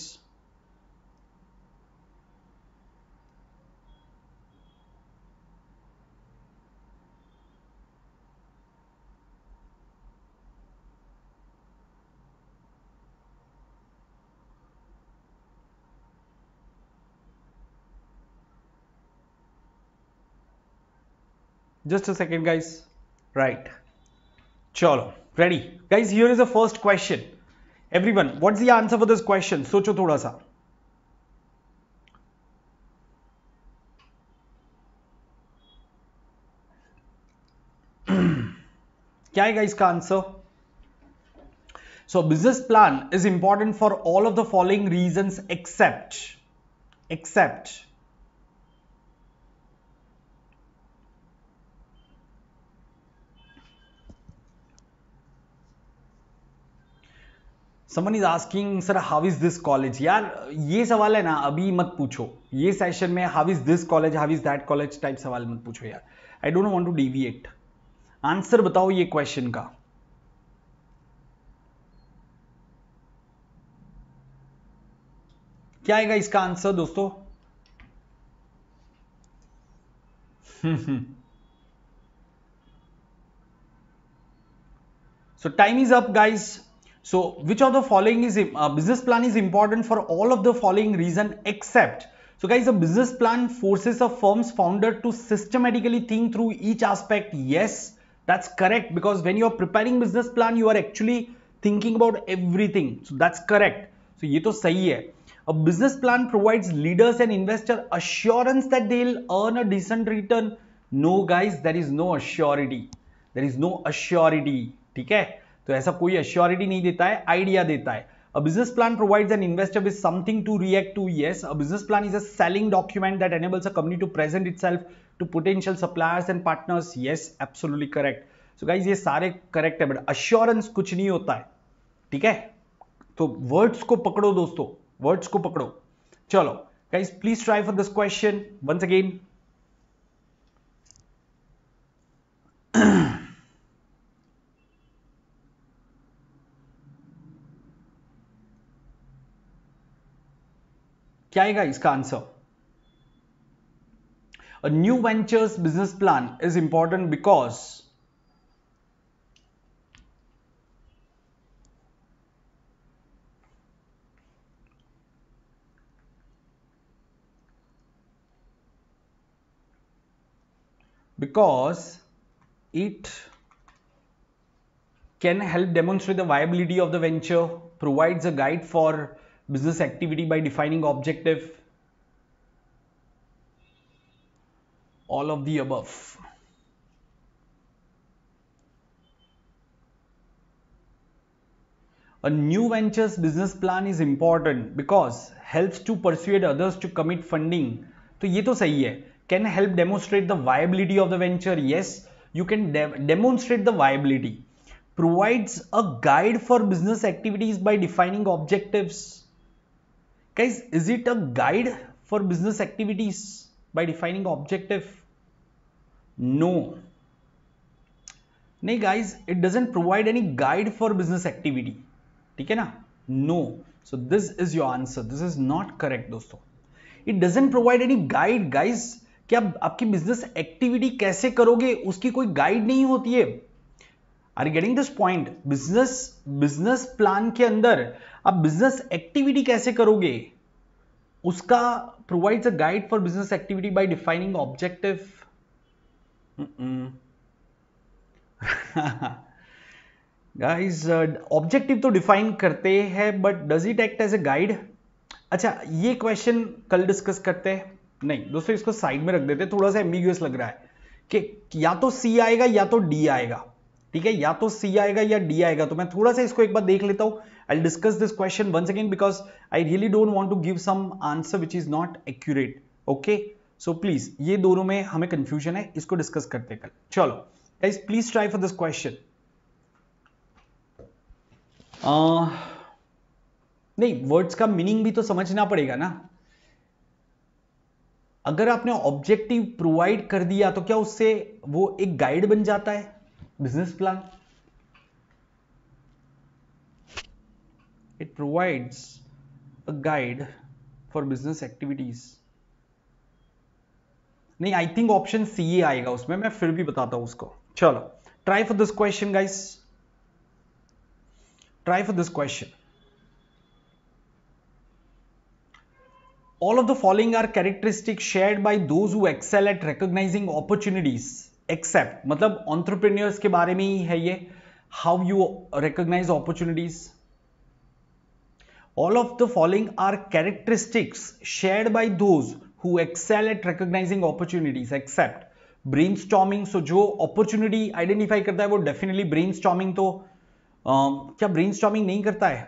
just a second guys right chalo ready guys here is the first question everyone what's the answer for this question socho thoda sa Kya hai, guys? का answer so business plan is important for all of the following reasons Except. Someone is asking sir how is this college यार ये सवाल है ना अभी मत पूछो ये सेशन में how is this college how is that college type सवाल मत पूछो यार I don't want to deviate answer बताओ ये क्वेश्चन का क्या आएगा इसका आंसर दोस्तों so time is up guys So which of the following is uh, business plan is important for all of the following reason except so guys, a business plan forces a firm's founder to systematically think through each aspect. Yes, that's correct because when you're preparing business plan, you are actually thinking about everything. So that's correct. So ये तो सही है. A business plan provides leaders and investor assurance that they'll earn a decent return. No guys, there is no assurity. There is no assurity. ठीक है? तो ऐसा कोई assurity नहीं देता है आइडिया देता है a business plan provides an investor with something to react to yes a business plan is a selling document that enables a company to present it to potential suppliers and partners yes absolutely correct so guys ये सारे correct है but assurance कुछ नहीं होता है ठीक है तो वर्ड्स को पकड़ो दोस्तों वर्ड्स को पकड़ो चलो guys please try for this question once again क्या आएगा इसका answer a new ventures business plan is important because because it can help demonstrate the viability of the venture provides a guide for business activity by defining objective, all of the above. A new ventures business plan is important because helps to persuade others to commit funding. So, ये तो सही है can help demonstrate the viability of the venture yes you can demonstrate the viability. provides a guide for business activities by defining objectives Guys, is it a guide for business activities by defining objective? No. नहीं guys, it doesn't provide any guide for business activity. ठीक है ना? No. So this is your answer. This is not correct दोस्तों. It doesn't provide any guide guys. कि आप आपकी business activity कैसे करोगे उसकी कोई गाइड नहीं होती है are getting this point business business plan के अंदर आप बिजनेस एक्टिविटी कैसे करोगे उसका provides a guide for business activity by defining objective guys objective तो डिफाइन करते हैं but does it act as a guide अच्छा ये क्वेश्चन कल डिस्कस करते हैं नहीं दोस्तों इसको साइड में रख देते थोड़ा सा एम्बिग्यूस लग रहा है कि या तो सी आएगा या तो डी आएगा ठीक है या तो सी आएगा या डी आएगा तो मैं थोड़ा सा इसको एक बार देख लेता हूं I discuss this question once again because I really don't want to give some answer which is not accurate okay so please ये दोनों में हमें कंफ्यूजन है इसको डिस्कस करते कल चलो guys please try for this question नहीं वर्ड्स का मीनिंग भी तो समझना पड़ेगा ना अगर आपने ऑब्जेक्टिव प्रोवाइड कर दिया तो क्या उससे वो एक गाइड बन जाता है business plan. It provides a guide for business activities. नहीं आई थिंक ऑप्शन सी ए आएगा उसमें मैं फिर भी बताता हूं उसको चलो try for this question guys try for this question all of the following are characteristics shared by those who excel at recognizing opportunities except मतलब ऑन्टरप्रेन्योर्स के बारे में ही है ये how you recognize opportunities all of the following are characteristics shared by those who excel at recognizing opportunities except brainstorming so जो opportunity identify करता है वो डेफिनेटली ब्रेन स्टॉमिंग तो uh, क्या ब्रेन स्टॉमिंग नहीं करता है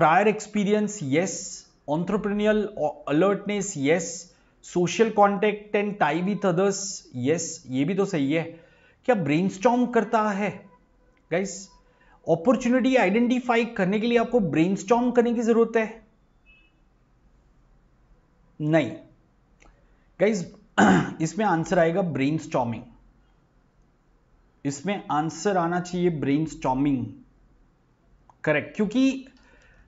prior experience yes entrepreneurial alertness yes social contact and tie with others yes ये भी तो सही है क्या ब्रेन करता है गाइस अपॉर्चुनिटी आइडेंटिफाई करने के लिए आपको ब्रेन करने की जरूरत है नहीं गाइस इसमें आंसर आएगा ब्रेन इसमें आंसर आना चाहिए ब्रेन करेक्ट क्योंकि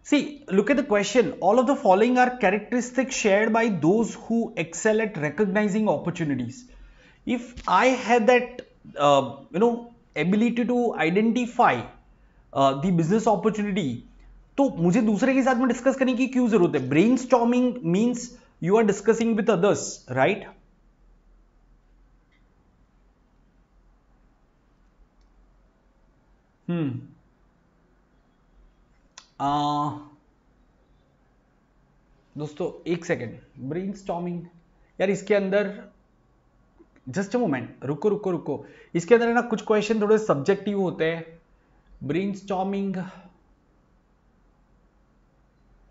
See, look at the question. All of the following are characteristics shared by those who excel at recognizing opportunities. If I had that, uh, you know, ability to identify uh, the business opportunity, तो मुझे दूसरे के साथ में discuss करने की क्यों जरूरत है brainstorming means you are discussing with others right hmm दोस्तों एक सेकेंड ब्रेन यार इसके अंदर जस्ट अ मोमेंट रुको रुको रुको इसके अंदर है ना कुछ क्वेश्चन थोड़े सब्जेक्टिव होते हैं ब्रेन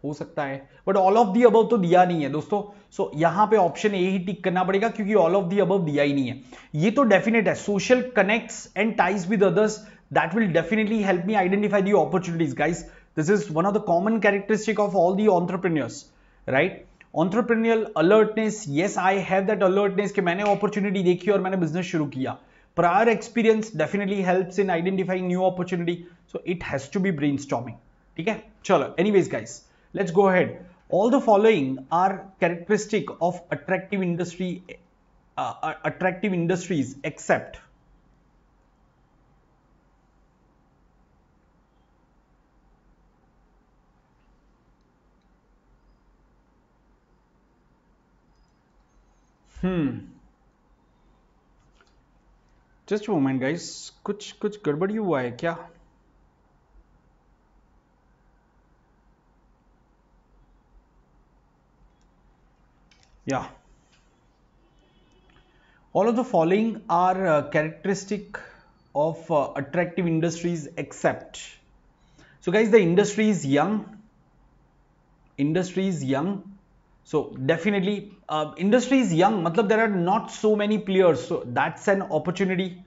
हो सकता है but all of the above तो दिया नहीं है दोस्तों सो so, यहां पे ऑप्शन ए ही टिक करना पड़ेगा क्योंकि ऑल ऑफ दी अबव दिया ही नहीं है ये तो डेफिनेट है social connects and ties with others that will definitely help me identify the opportunities guys This is one of the common characteristic of all the entrepreneurs, right? Entrepreneurial alertness. Yes, I have that alertness कि मैंने opportunity देखी और मैंने business शुरू किया. Prior experience definitely helps in identifying new opportunity. So it has to be brainstorming. Okay? है? Anyways, guys, let's go ahead. All the following are characteristic of attractive industry, uh, uh attractive industries except Hmm. Just a moment, guys. कुछ कुछ गड़बड़ी हुआ है क्या yeah all of the following are uh, characteristic of uh, attractive industries except so guys the industry is young industry is young so definitely uh, industry is young, matlab there are not so many players. So that's an opportunity.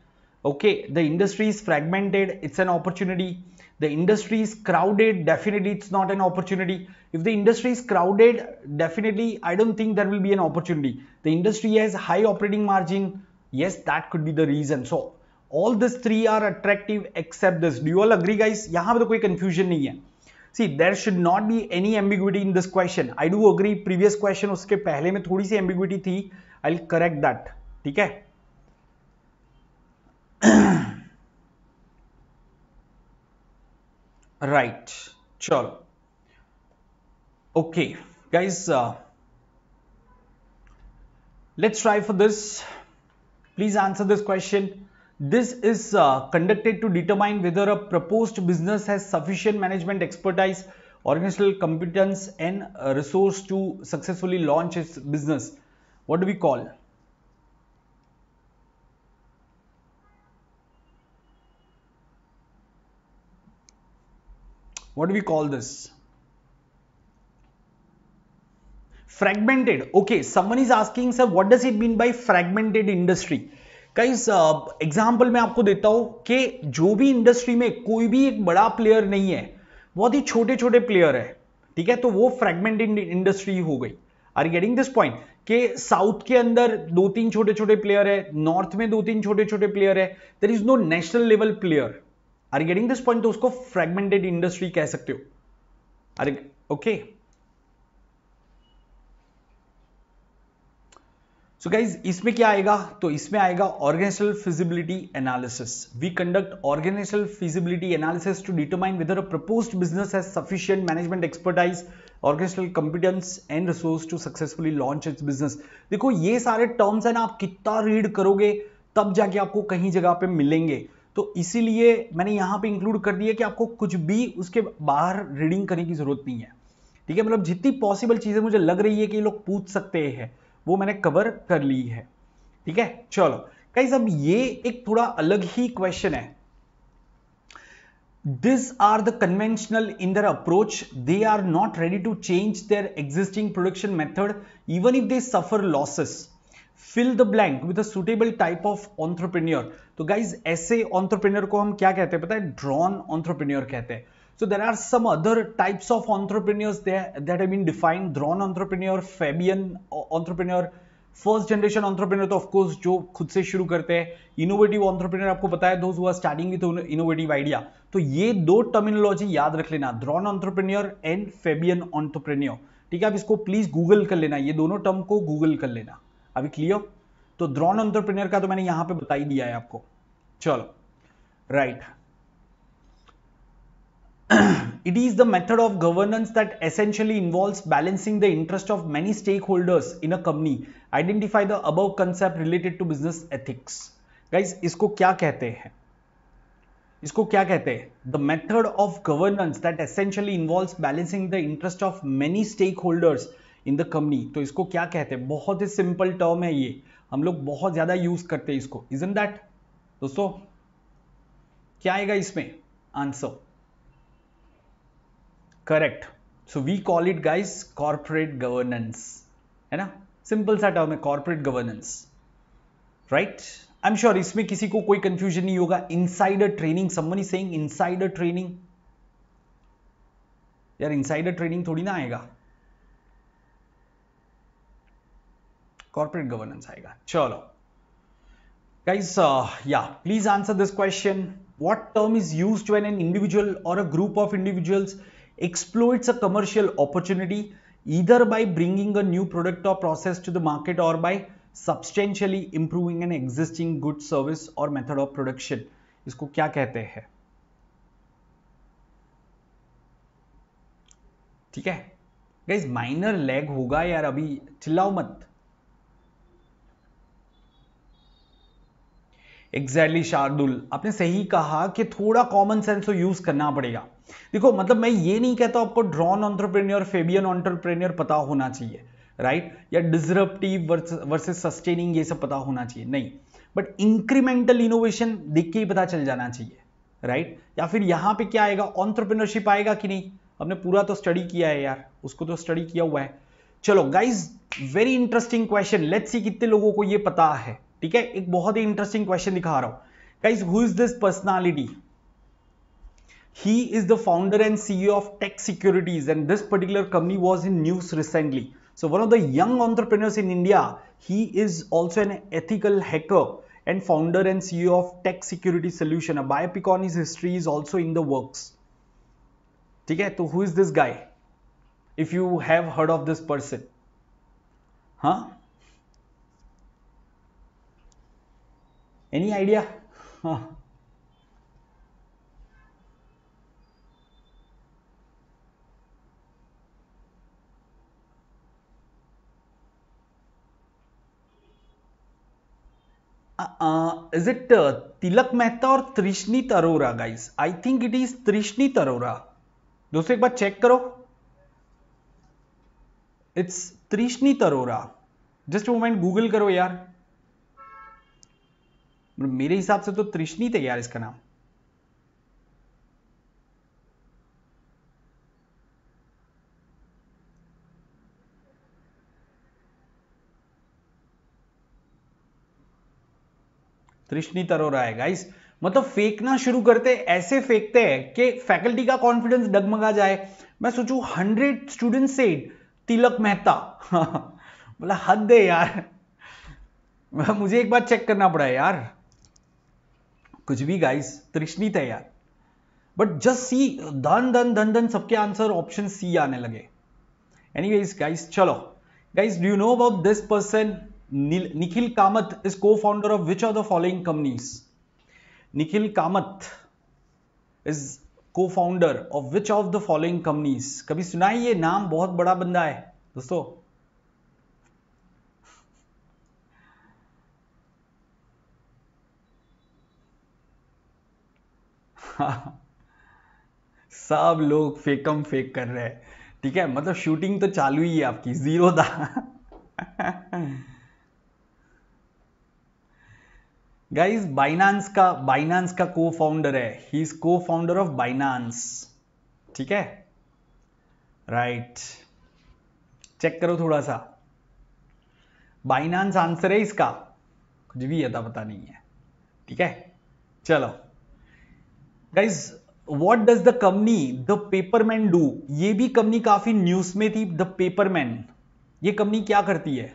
Okay, the industry is fragmented, it's an opportunity. The industry is crowded, definitely it's not an opportunity. If the industry is crowded, definitely I don't think there will be an opportunity. The industry has high operating margin. Yes, that could be the reason. So all these three are attractive except this. Do you all agree guys? यहाँ पे तो confusion नहीं see there should not be any ambiguity in this question I do agree previous question उसके पहले में थोड़ी सी ambiguity थी आई correct that ठीक है राइट चलो okay guys let's try for this please answer this question This is uh, conducted to determine whether a proposed business has sufficient management expertise, organizational competence and resource to successfully launch its business. What do we call? What do we call this? Fragmented. Okay, someone is asking, sir, what does it mean by fragmented industry? कई example uh, मैं आपको देता हूं कि जो भी industry में कोई भी एक बड़ा प्लेयर नहीं है बहुत ही छोटे छोटे प्लेयर है ठीक है तो वो फ्रेगमेंटेड इंडस्ट्री हो गई आर गेटिंग दिस पॉइंट कि साउथ के अंदर दो तीन छोटे छोटे प्लेयर है नॉर्थ में दो तीन छोटे छोटे प्लेयर है there is no national level player are getting this point तो उसको फ्रेगमेंटेड इंडस्ट्री कह सकते हो अरे ओके okay. सो गाइज इसमें क्या आएगा तो इसमें आएगा organizational feasibility analysis we conduct organizational feasibility analysis to determine whether a propose business has sufficient management expertise organizational competence and resource to successfully launch its business देखो ये सारे terms हैं ना आप कितना रीड करोगे तब जाके आपको कहीं जगह पे मिलेंगे तो इसीलिए मैंने यहाँ पे इंक्लूड कर दिया कि आपको कुछ भी उसके बाहर रीडिंग करने की जरूरत नहीं है ठीक है मतलब जितनी पॉसिबल चीज़ें मुझे लग रही है कि ये लोग पूछ सकते हैं वो मैंने कवर कर ली है ठीक है चलो कई अब ये एक थोड़ा अलग ही क्वेश्चन है this are the conventional in their approach they are not ready to change their existing production method even if they suffer losses fill the blank with suitable type of entrepreneur तो guys ऐसे entrepreneur को हम क्या कहते हैं पता है drawn entrepreneur कहते हैं So there are some other types of entrepreneurs there that have been defined. Drone entrepreneur, Fabian entrepreneur, first generation entrepreneur तो ऑफकोर्स जो खुद से शुरू करते हैं इनोवेटिव ऑन्टरप्रेनर आपको बताया है दोज हुआ स्टार्टिंग विथ इनोवेटिव आइडिया तो ये दो टर्मिनोलॉजी याद रख लेना drone entrepreneur and Fabian entrepreneur ठीक है आप इसको प्लीज गूगल कर लेना ये दोनों टर्म को गूगल कर लेना अभी क्लियर तो ड्रॉन ऑन्टरप्रेन्योर का तो मैंने यहां पर बताई दिया है आपको चलो right right. it is the method of governance that essentially involves balancing the interest of many stakeholders in a company. Identify the above concept related to business ethics. Guys, isko kya kehte hain इसको क्या कहते हैं the method of governance that essentially involve balancing the interest of many stakeholders in the company तो इसको क्या कहते हैं बहुत ही सिंपल टर्म है ये हम लोग बहुत ज्यादा यूज करते हैं इसको इज इन दैट दोस्तों क्या आएगा इसमें answer correct so we call it guys corporate governance है ना सिंपल सा टर्म है corporate governance right I am sure इसमें किसी को कोई कंफ्यूजन नहीं होगा insider training someone is saying insider training यार इनसाइडर ट्रेनिंग थोड़ी ना आएगा कॉर्पोरेट गवर्नेंस आएगा चलो गाइज या please answer this question what term is use used an individual और a group of of exploits a commercial opportunity either by bringing a new product or process to the market or by substantially improving an existing good service or method of production इसको क्या कहते हैं ठीक है guys minor lag होगा यार अभी चिल्लाओ मत एग्जैक्टली exactly, शार्दुल आपने सही कहा कि थोड़ा कॉमन सेंस यूज करना पड़ेगा देखो मतलब मैं ये नहीं कहता आपको ड्रॉन ऑन्टरप्रेन्योर फेबियन ऑन्टरप्रेन्योर पता होना चाहिए राइट या डिजरप्टिव वर्सेस सस्टेनिंग ये सब पता होना चाहिए नहीं बट इंक्रीमेंटल इनोवेशन देख के ही पता चल जाना चाहिए राइट right? या फिर यहां पे क्या आएगा ऑन्टरप्रिनरशिप आएगा कि नहीं हमने पूरा तो स्टडी किया है यार उसको तो स्टडी किया हुआ है चलो guys very interesting question let's see कितने लोगों को ये पता है ठीक है एक बहुत ही इंटरेस्टिंग क्वेश्चन दिखा रहा हूं guys who is this personality he is the founder and ceo of tech securities and this particular company was in news recently so one of the young entrepreneurs in india he is also an ethical hacker and founder and ceo of tech security solution a biopic on his history is also in the works ठीक है तो who is this guy if you have heard of this person हाँ any idea huh. Uh, Tilak Mehta और Trishneet Arora guys I think it is Trishneet Arora दोस्तों एक बार check करो it's Trishneet Arora just moment Google करो यार मतलब मेरे हिसाब से तो त्रिशनी थे यार इसका नाम कृष्णी तरोरा है गाइस मतलब फेंकना शुरू करते ऐसे फेंकते हैं कि फैकल्टी का कॉन्फिडेंस डगमगा जाए मैं सोचू हंड्रेड स्टूडेंट से तिलक मेहता बोला मतलब हद है यार मुझे एक बार चेक करना पड़ा यार कुछ भी गाइस तृष्णित है यार बट जस्ट सी धन धन धन धन सबके आंसर ऑप्शन सी आने लगे एनी वेज गाइस चलो guys do you know about this person Nikhil Kamath is co founder of which are the following companies Nikhil Kamath is co founder of which of the following companies कभी सुना है ये नाम बहुत बड़ा बंदा है दोस्तों सब लोग फेकम फेक कर रहे हैं ठीक है मतलब शूटिंग तो चालू ही है आपकी जीरो था गाइस बाइनांस का बाइनांस का को फाउंडर है he is co founder of Binance ठीक है राइट चेक करो थोड़ा सा बाइनांस आंसर है इसका कुछ भी अदा तो पता नहीं है ठीक है चलो guys what does the company the paperman do ये भी कंपनी काफी न्यूज में थी द पेपरमैन ये कंपनी क्या करती है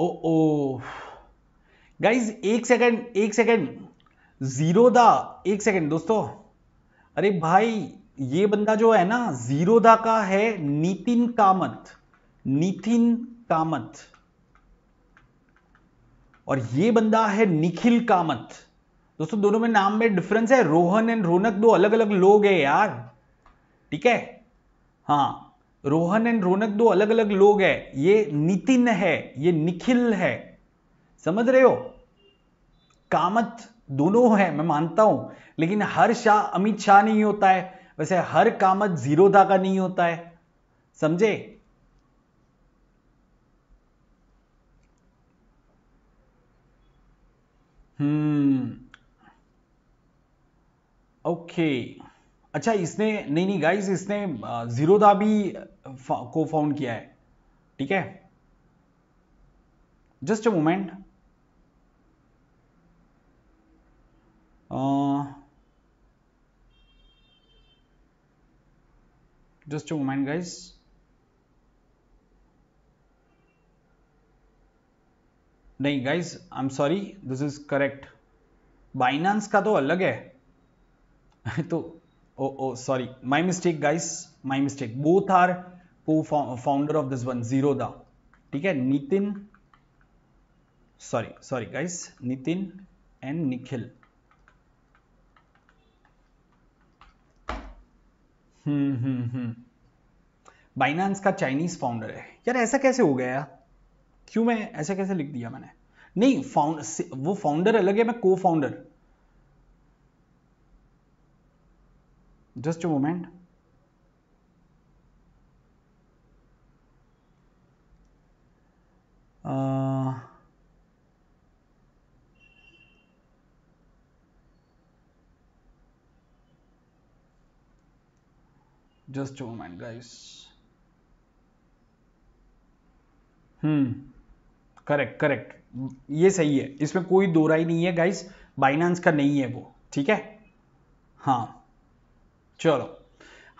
oh oh, oh oh. Guys एक सेकेंड एक सेकेंड जीरो दा एक सेकेंड दोस्तों अरे भाई ये बंदा जो है ना जीरो दा का है नितिन कामत नितिन कामत और ये बंदा है निखिल कामत दोस्तों दोनों में नाम में डिफरेंस है रोहन एंड रोनक दो अलग अलग लोग हैं यार ठीक है हाँ रोहन एंड रोनक दो अलग अलग लोग हैं ये नितिन है ये निखिल है समझ रहे हो कामत दोनों है मैं मानता हूं लेकिन हर शाह अमित शाह नहीं होता है वैसे हर कामत जीरोधा का नहीं होता है समझे हम्म ओके अच्छा इसने नहीं नहीं गाइस इसने जीरोधा भी फा, को फाउंड किया है ठीक है just a moment just just a moment guys नहीं guys I am sorry this is correct Binance का तो अलग है तो oh oh sorry my mistake guys my mistake both are co founder of this one Zerodha ठीक है Nitin sorry sorry guys Nitin and Nikhil hmm Binance hmm, hmm. का Chinese founder है यार ऐसा कैसे हो गया क्यों मैं ऐसा कैसे लिख दिया मैंने नहीं फाउंड वो फाउंडर अलग है मैं co founder just a moment just a moment guys hmm correct correct ये सही है इसमें कोई दो राय नहीं है गाइस बाइनांस का नहीं है वो ठीक है हाँ चलो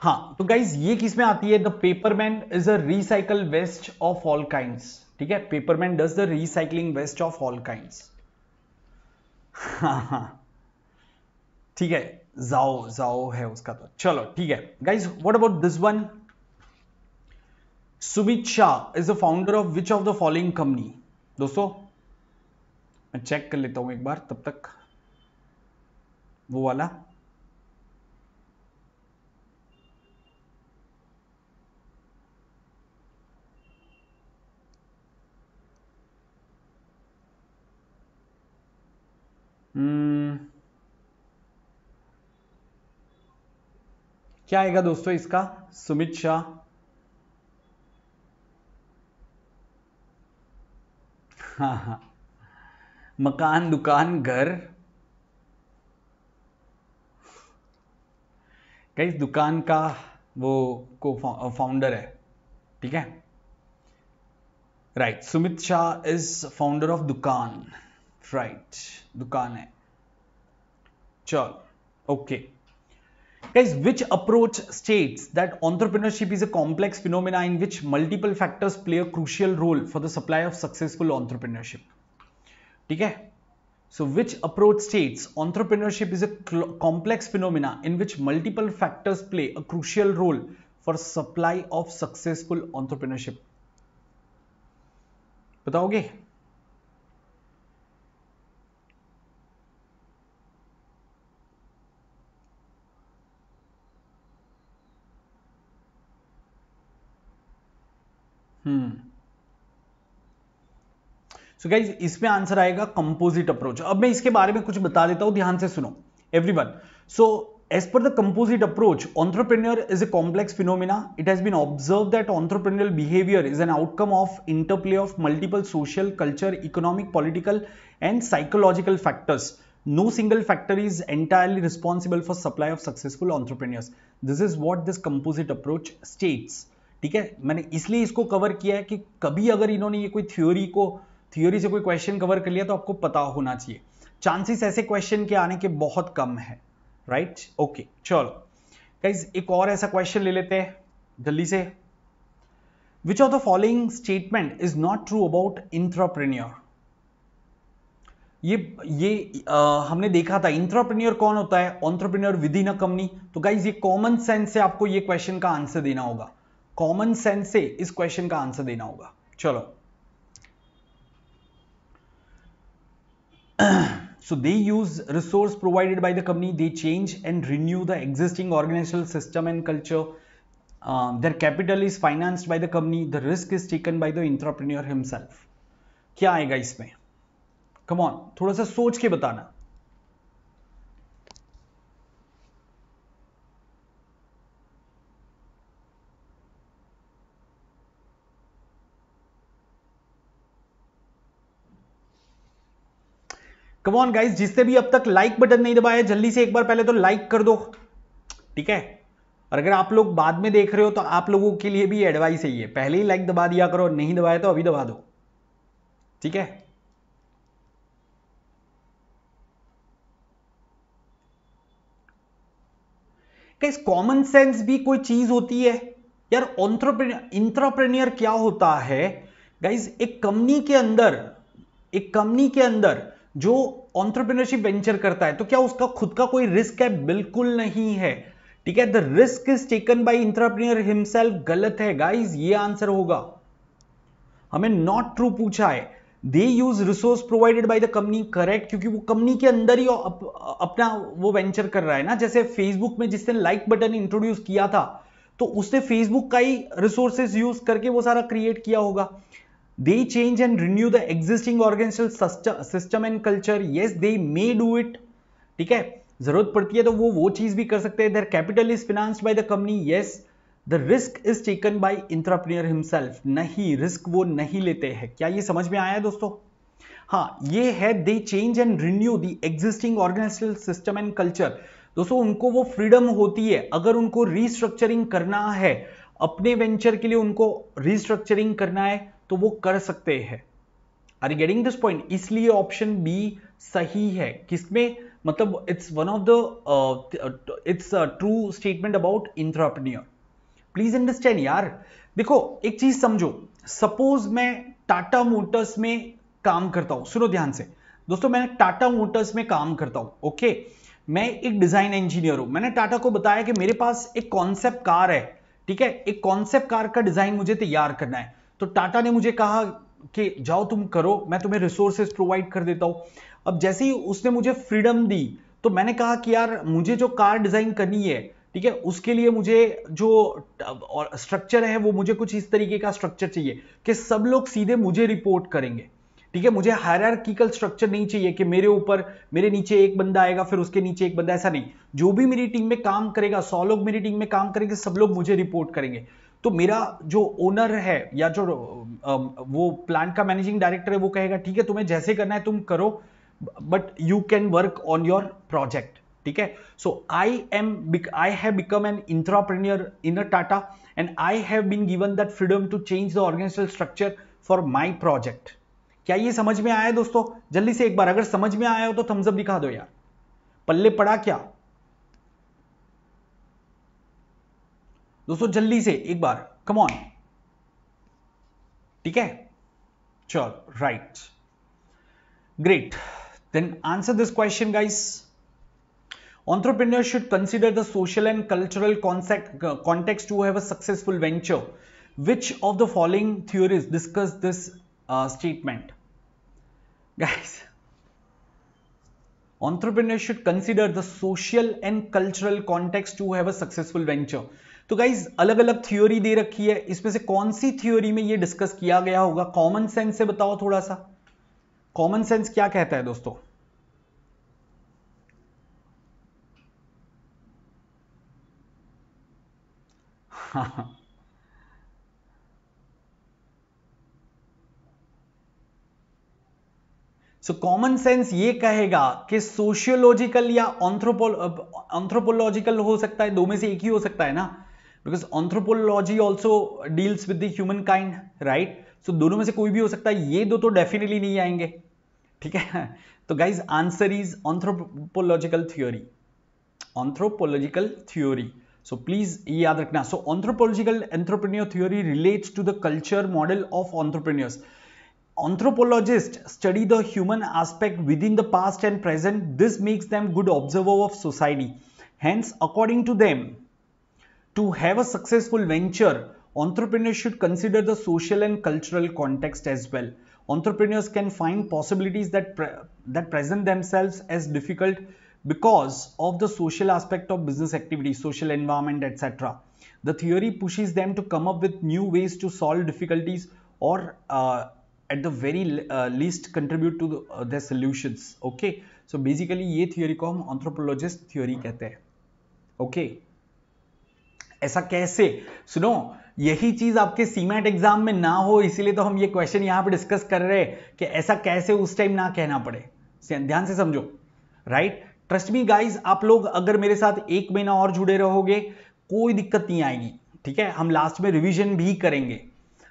हाँ तो गाइस ये किस में आती है the Paperman is a recycle waste of all kind ठीक है Paperman does the recycling waste of all kind हाँ हाँ ठीक है जाओ जाओ है उसका तो चलो ठीक है guys what about this one Sumit Shah is the founder of which of the following company दोस्तों मैं चेक कर लेता हूं एक बार तब तक वो वाला हम्म क्या आएगा दोस्तों इसका सुमित शाह हाँ हाँ मकान दुकान घर कई दुकान का वो को फाउंडर है ठीक है right Sumit Shah is founder of Dukaan right Dukaan है चल okay okay. Guys, which approach states that entrepreneurship is a complex phenomena in which multiple factors play a crucial role for the supply of successful entrepreneurship? Okay. So which approach states entrepreneurship is a complex phenomena in which multiple factors play a crucial role for supply of successful entrepreneurship? me. So hmm. Guys इसमें answer आएगा composite approach अब मैं इसके बारे में कुछ बता देता हूं ध्यान से सुनो everyone so as per the composite approach entrepreneur is a complex phenomena it has been observe that entrepreneurial behaviour is an outcome of interplay of multiple social culture economic political and psychological factors no single factor is entirely responsible for supply of successful entrepreneurs this is what this composite approach states ठीक है मैंने इसलिए इसको cover किया है कि कभी अगर इन्होंने ये कोई थ्योरी को थ्योरी से कोई क्वेश्चन कवर कर लिया तो आपको पता होना चाहिए चांसेस ऐसे क्वेश्चन के आने के बहुत कम है राइट ओके चलो गाइज एक और ऐसा क्वेश्चन ले लेते हैं जल्दी से which of the following statement is not true about entrepreneur ये ये आ, हमने देखा था इंट्राप्रन्योर कौन होता है entrepreneur within a company तो गाइज ये कॉमन सेंस से आपको ये क्वेश्चन का आंसर देना होगा कॉमन सेंस से इस क्वेश्चन का आंसर देना होगा चलो so they use resource provided by the company they change and renew the existing organizational system and culture uh, their capital is financed by the company the risk is taken by the entrepreneur himself क्या आएगा इसमें come on थोड़ा सा सोच के बताना on guys जिसने भी अब तक लाइक बटन नहीं दबाया जल्दी से एक बार पहले तो लाइक कर दो ठीक है और अगर आप लोग बाद में देख रहे हो तो आप लोगों के लिए भी एडवाइस है ये पहले ही लाइक दबा दिया करो नहीं दबाया तो अभी दबा दो ठीक है इस कॉमन सेंस भी कोई चीज होती है यार इंट्रप्रेन्योर क्या होता है गाइज एक कंपनी के अंदर एक कंपनी के अंदर जो ऑन्टरप्रिनरशिप वेंचर करता है तो क्या उसका खुद का कोई रिस्क है बिल्कुल नहीं है ठीक है the risk is taken by entrepreneur himself गलत है गाइज ये आंसर होगा हमें नॉट ट्रू पूछा है they use resource provided by the company correct क्योंकि वो कंपनी के अंदर ही अप, अपना वो वेंचर कर रहा है ना जैसे फेसबुक में जिसने लाइक बटन इंट्रोड्यूस किया था तो उसने फेसबुक का ही रिसोर्सेज यूज करके वो सारा क्रिएट किया होगा they change and renew the existing organizational system and culture yes they may do it ठीक है जरूरत पड़ती है तो वो वो चीज भी कर सकते हैं their capital is financed by the company yes the risk is taken by entrepreneur himself नहीं रिस्क वो नहीं लेते हैं क्या ये समझ में आया है दोस्तों हाँ ये है they change and renew the existing organizational system and culture दोस्तों उनको वो फ्रीडम होती है अगर उनको रिस्ट्रक्चरिंग करना है अपने वेंचर के लिए उनको रिस्ट्रक्चरिंग करना है तो वो कर सकते हैं आर गेटिंग दिस पॉइंट इसलिए ऑप्शन बी सही है किसमें मतलब it's one of the it's true statement about intrapreneur please understand यार देखो एक चीज समझो सपोज मैं टाटा मोटर्स में काम करता हूं सुनो ध्यान से दोस्तों मैं टाटा मोटर्स में काम करता हूं ओके मैं एक डिजाइन इंजीनियर हूं मैंने टाटा को बताया कि मेरे पास एक कॉन्सेप्ट कार है ठीक है एक कॉन्सेप्ट कार का डिजाइन मुझे तैयार करना है तो टाटा ने मुझे कहा कि जाओ तुम करो मैं तुम्हें रिसोर्सेज प्रोवाइड कर देता हूं अब जैसे ही उसने मुझे फ्रीडम दी तो मैंने कहा कि यार मुझे जो कार डिज़ाइन करनी है ठीक है उसके लिए मुझे जो और स्ट्रक्चर है वो मुझे कुछ इस तरीके का स्ट्रक्चर चाहिए कि सब लोग सीधे मुझे रिपोर्ट करेंगे ठीक है मुझे हायरार्किकल स्ट्रक्चर नहीं चाहिए कि मेरे ऊपर मेरे नीचे एक बंदा आएगा फिर उसके नीचे एक बंदा ऐसा नहीं जो भी मेरी टीम में काम करेगा सौ लोग मेरी टीम में काम करेंगे सब लोग मुझे रिपोर्ट करेंगे तो मेरा जो ओनर है या जो um, वो प्लांट का मैनेजिंग डायरेक्टर है वो कहेगा ठीक है तुम्हें जैसे करना है तुम करो but you can work on your project ठीक है so I am I have become an intrapreneur in a Tata and I have been given that freedom to change the organizational structure for my project क्या ये समझ में आया दोस्तों जल्दी से एक बार अगर समझ में आया हो तो थम्सअप दिखा दो यार पल्ले पड़ा क्या दोस्तों जल्दी से एक बार कम ऑन ठीक है चल right great then answer this question guys entrepreneur should consider the social and cultural context to have a successful venture which of the following theories discuss this statement guys entrepreneur should consider the social and cultural context to have a successful venture तो guys अलग अलग theory दे रखी है इसमें से कौन सी theory में ये डिस्कस किया गया होगा कॉमन सेंस से बताओ थोड़ा सा कॉमन सेंस क्या कहता है दोस्तों सो कॉमन सेंस ये कहेगा कि सोशियोलॉजिकल या ऑन्थ्रोपोलॉजिकल हो सकता है दो में से एक ही हो सकता है ना because anthropology also deals with the human kind right so दोनों में से कोई भी हो सकता है ये दो तो डेफिनेटली नहीं आएंगे ठीक है तो guys answer is anthropological theory anthropological theory so please ये याद रखना so anthropological entrepreneur theory relates to the culture model of entrepreneurs study the human human within the past and present this makes them good observer of society Hence, according to them To have a successful venture, entrepreneurs should consider the social and cultural context as well. Entrepreneurs can find possibilities that, pre that present themselves as difficult because of the social aspect of business activity, social environment, etc. The theory pushes them to come up with new ways to solve difficulties or uh, at the very uh, least contribute to the, uh, their solutions. Okay. So basically ये theory को हम anthropologist theory कहते हैं. Okay. ऐसा कैसे सुनो यही चीज आपके सीमेंट एग्जाम में ना हो इसीलिए तो हम ये क्वेश्चन यहां पे डिस्कस कर रहे हैं कि ऐसा कैसे उस टाइम ना कहना पड़े ध्यान से समझो राइट ट्रस्ट मी गाइस आप लोग अगर मेरे साथ एक महीना और जुड़े रहोगे कोई दिक्कत नहीं आएगी ठीक है हम लास्ट में रिविजन भी करेंगे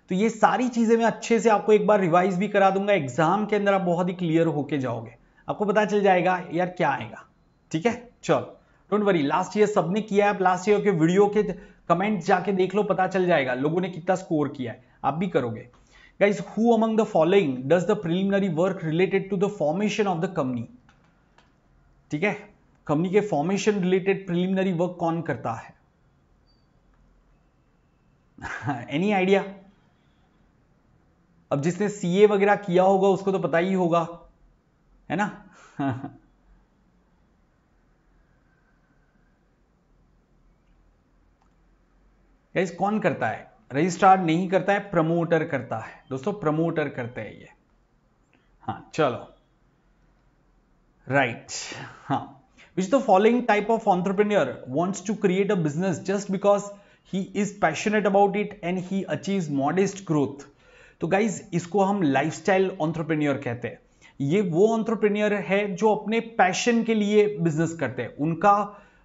तो ये सारी चीजें मैं अच्छे से आपको एक बार रिवाइज भी करा दूंगा एग्जाम के अंदर आप बहुत ही क्लियर होके जाओगे आपको पता चल जाएगा यार क्या आएगा ठीक है चलो डोंट वरी लास्ट ईयर सबने किया है आप लास्ट ईयर के वीडियो के कमेंट जाके देख लो पता चल जाएगा लोगों ने कितना स्कोर किया है आप भी करोगे guys who among the following does the preliminary work related to the formation of the company ठीक है कंपनी के फॉर्मेशन रिलेटेड प्रिलिमिनरी वर्क कौन करता है एनी आइडिया अब जिसने सीए वगैरह किया होगा उसको तो पता ही होगा है ना गाइस कौन करता है रजिस्ट्रार नहीं करता है प्रमोटर करता है दोस्तों प्रमोटर करते हैं ये हाँ चलो राइट हाँ which the following type of entrepreneur wants to create a business just because he is passionate about it and he achieve modest growth तो गाइज इसको हम लाइफ स्टाइल ऑन्टरप्रेन्योर कहते हैं ये वो ऑन्टरप्रेन्योर है जो अपने पैशन के लिए बिजनेस करते हैं उनका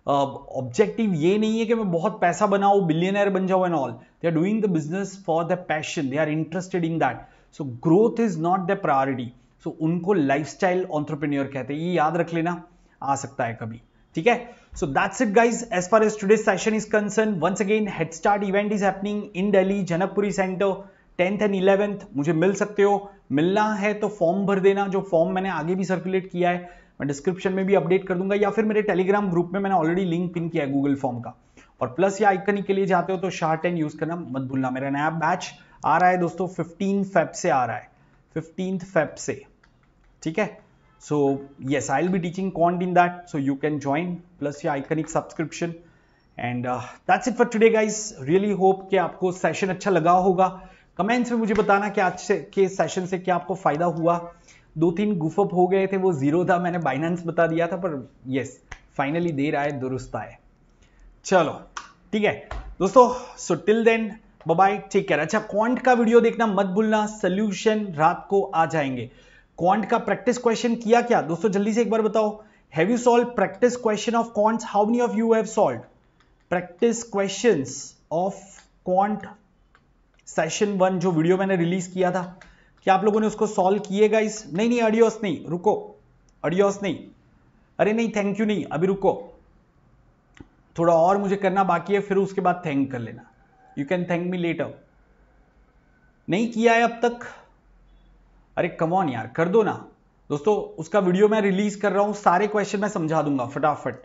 ऑब्जेक्टिव ये नहीं है कि मैं बहुत पैसा बनाऊ बिलियनर बन जाऊ and all they are doing the business for the passion they are interested in that so growth is not the priority so उनको लाइफ स्टाइल ऑन्टरप्रेन्योर कहते हैं ये याद रख लेना आ सकता है कभी ठीक है so that's it guys as far as today session is concern once again head start event is happening in Delhi Janakpuri centre tenth and eleventh मुझे मिल सकते हो मिलना है तो फॉर्म भर देना जो फॉर्म मैंने आगे भी सर्कुलेट किया है मैं डिस्क्रिप्शन में भी अपडेट कर दूंगा या फिर मेरे टेलीग्राम ग्रुप में मैंने ऑलरेडी लिंक पिन किया है गूगल फॉर्म का और प्लस या आइकन के लिए जाते हो तो शार्ट एंड यूज करना मत भूलना मेरा नया बैच आ रहा है दोस्तों फिफ्टीन फेब से आ रहा है फिफ्टीन फेब से ठीक है so yes I will be teaching quant in that so you can join plus या iconic subscription and that's it for today guys really hope कि आपको सेशन अच्छा लगा होगा कमेंट्स में मुझे बताना कि आज से के सेशन से क्या आपको फायदा हुआ दो तीन गुफअप हो गए थे वो जीरो था मैंने बाइनेंस बता दिया था पर यस फाइनली देर आए दुरुस्त आए चलो ठीक है दोस्तों सो टिल देन बाय ठीक है अच्छा क्वांट का वीडियो देखना मत भूलना सोल्यूशन रात को आ जाएंगे क्वांट का प्रैक्टिस क्वेश्चन किया क्या दोस्तों जल्दी से एक बार बताओ have you solve practice question of quants how many of you have solve practice questions of quant session one जो वीडियो मैंने रिलीज किया था क्या आप लोगों ने उसको सॉल्व किएगा इस नहीं नहीं अडियोस नहीं रुको अडियोस नहीं अरे नहीं थैंक यू नहीं अभी रुको थोड़ा और मुझे करना बाकी है फिर उसके बाद थैंक कर लेना you can thank me later नहीं किया है अब तक अरे कमॉन यार कर दो ना दोस्तों उसका वीडियो मैं रिलीज कर रहा हूं सारे क्वेश्चन मैं समझा दूंगा फटाफट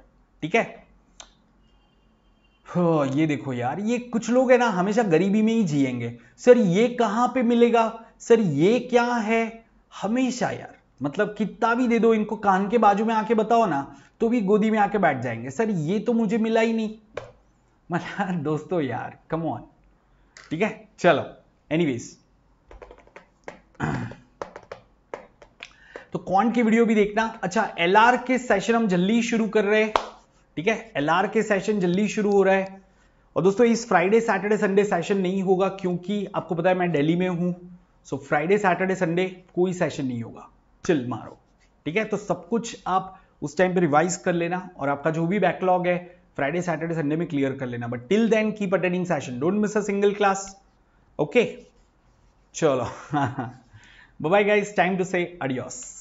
ठीक है हाँ, ये देखो यार ये कुछ लोग है ना हमेशा गरीबी में ही जिएंगे सर ये कहां पे मिलेगा सर ये क्या है हमेशा यार मतलब कितना भी दे दो इनको कान के बाजू में आके बताओ ना तो भी गोदी में आके बैठ जाएंगे सर ये तो मुझे मिला ही नहीं मतलब दोस्तों यार कम ऑन ठीक है चलो एनीवेज तो कौन की वीडियो भी देखना अच्छा एल के सेशन हम जल्दी शुरू कर रहे हैं ठीक है एल के सेशन जल्दी शुरू हो रहा है और दोस्तों इस फ्राइडे सैटरडे संडे सेशन नहीं होगा क्योंकि आपको पता है मैं दिल्ली में हूं सो फ्राइडे सैटरडे संडे कोई सेशन नहीं होगा चिल मारो ठीक है तो सब कुछ आप उस टाइम पे रिवाइज कर लेना और आपका जो भी बैकलॉग है फ्राइडे सैटरडे संडे में क्लियर कर लेना but till then keep attending session don't miss a single class okay चलो bye guys time to say अडियोस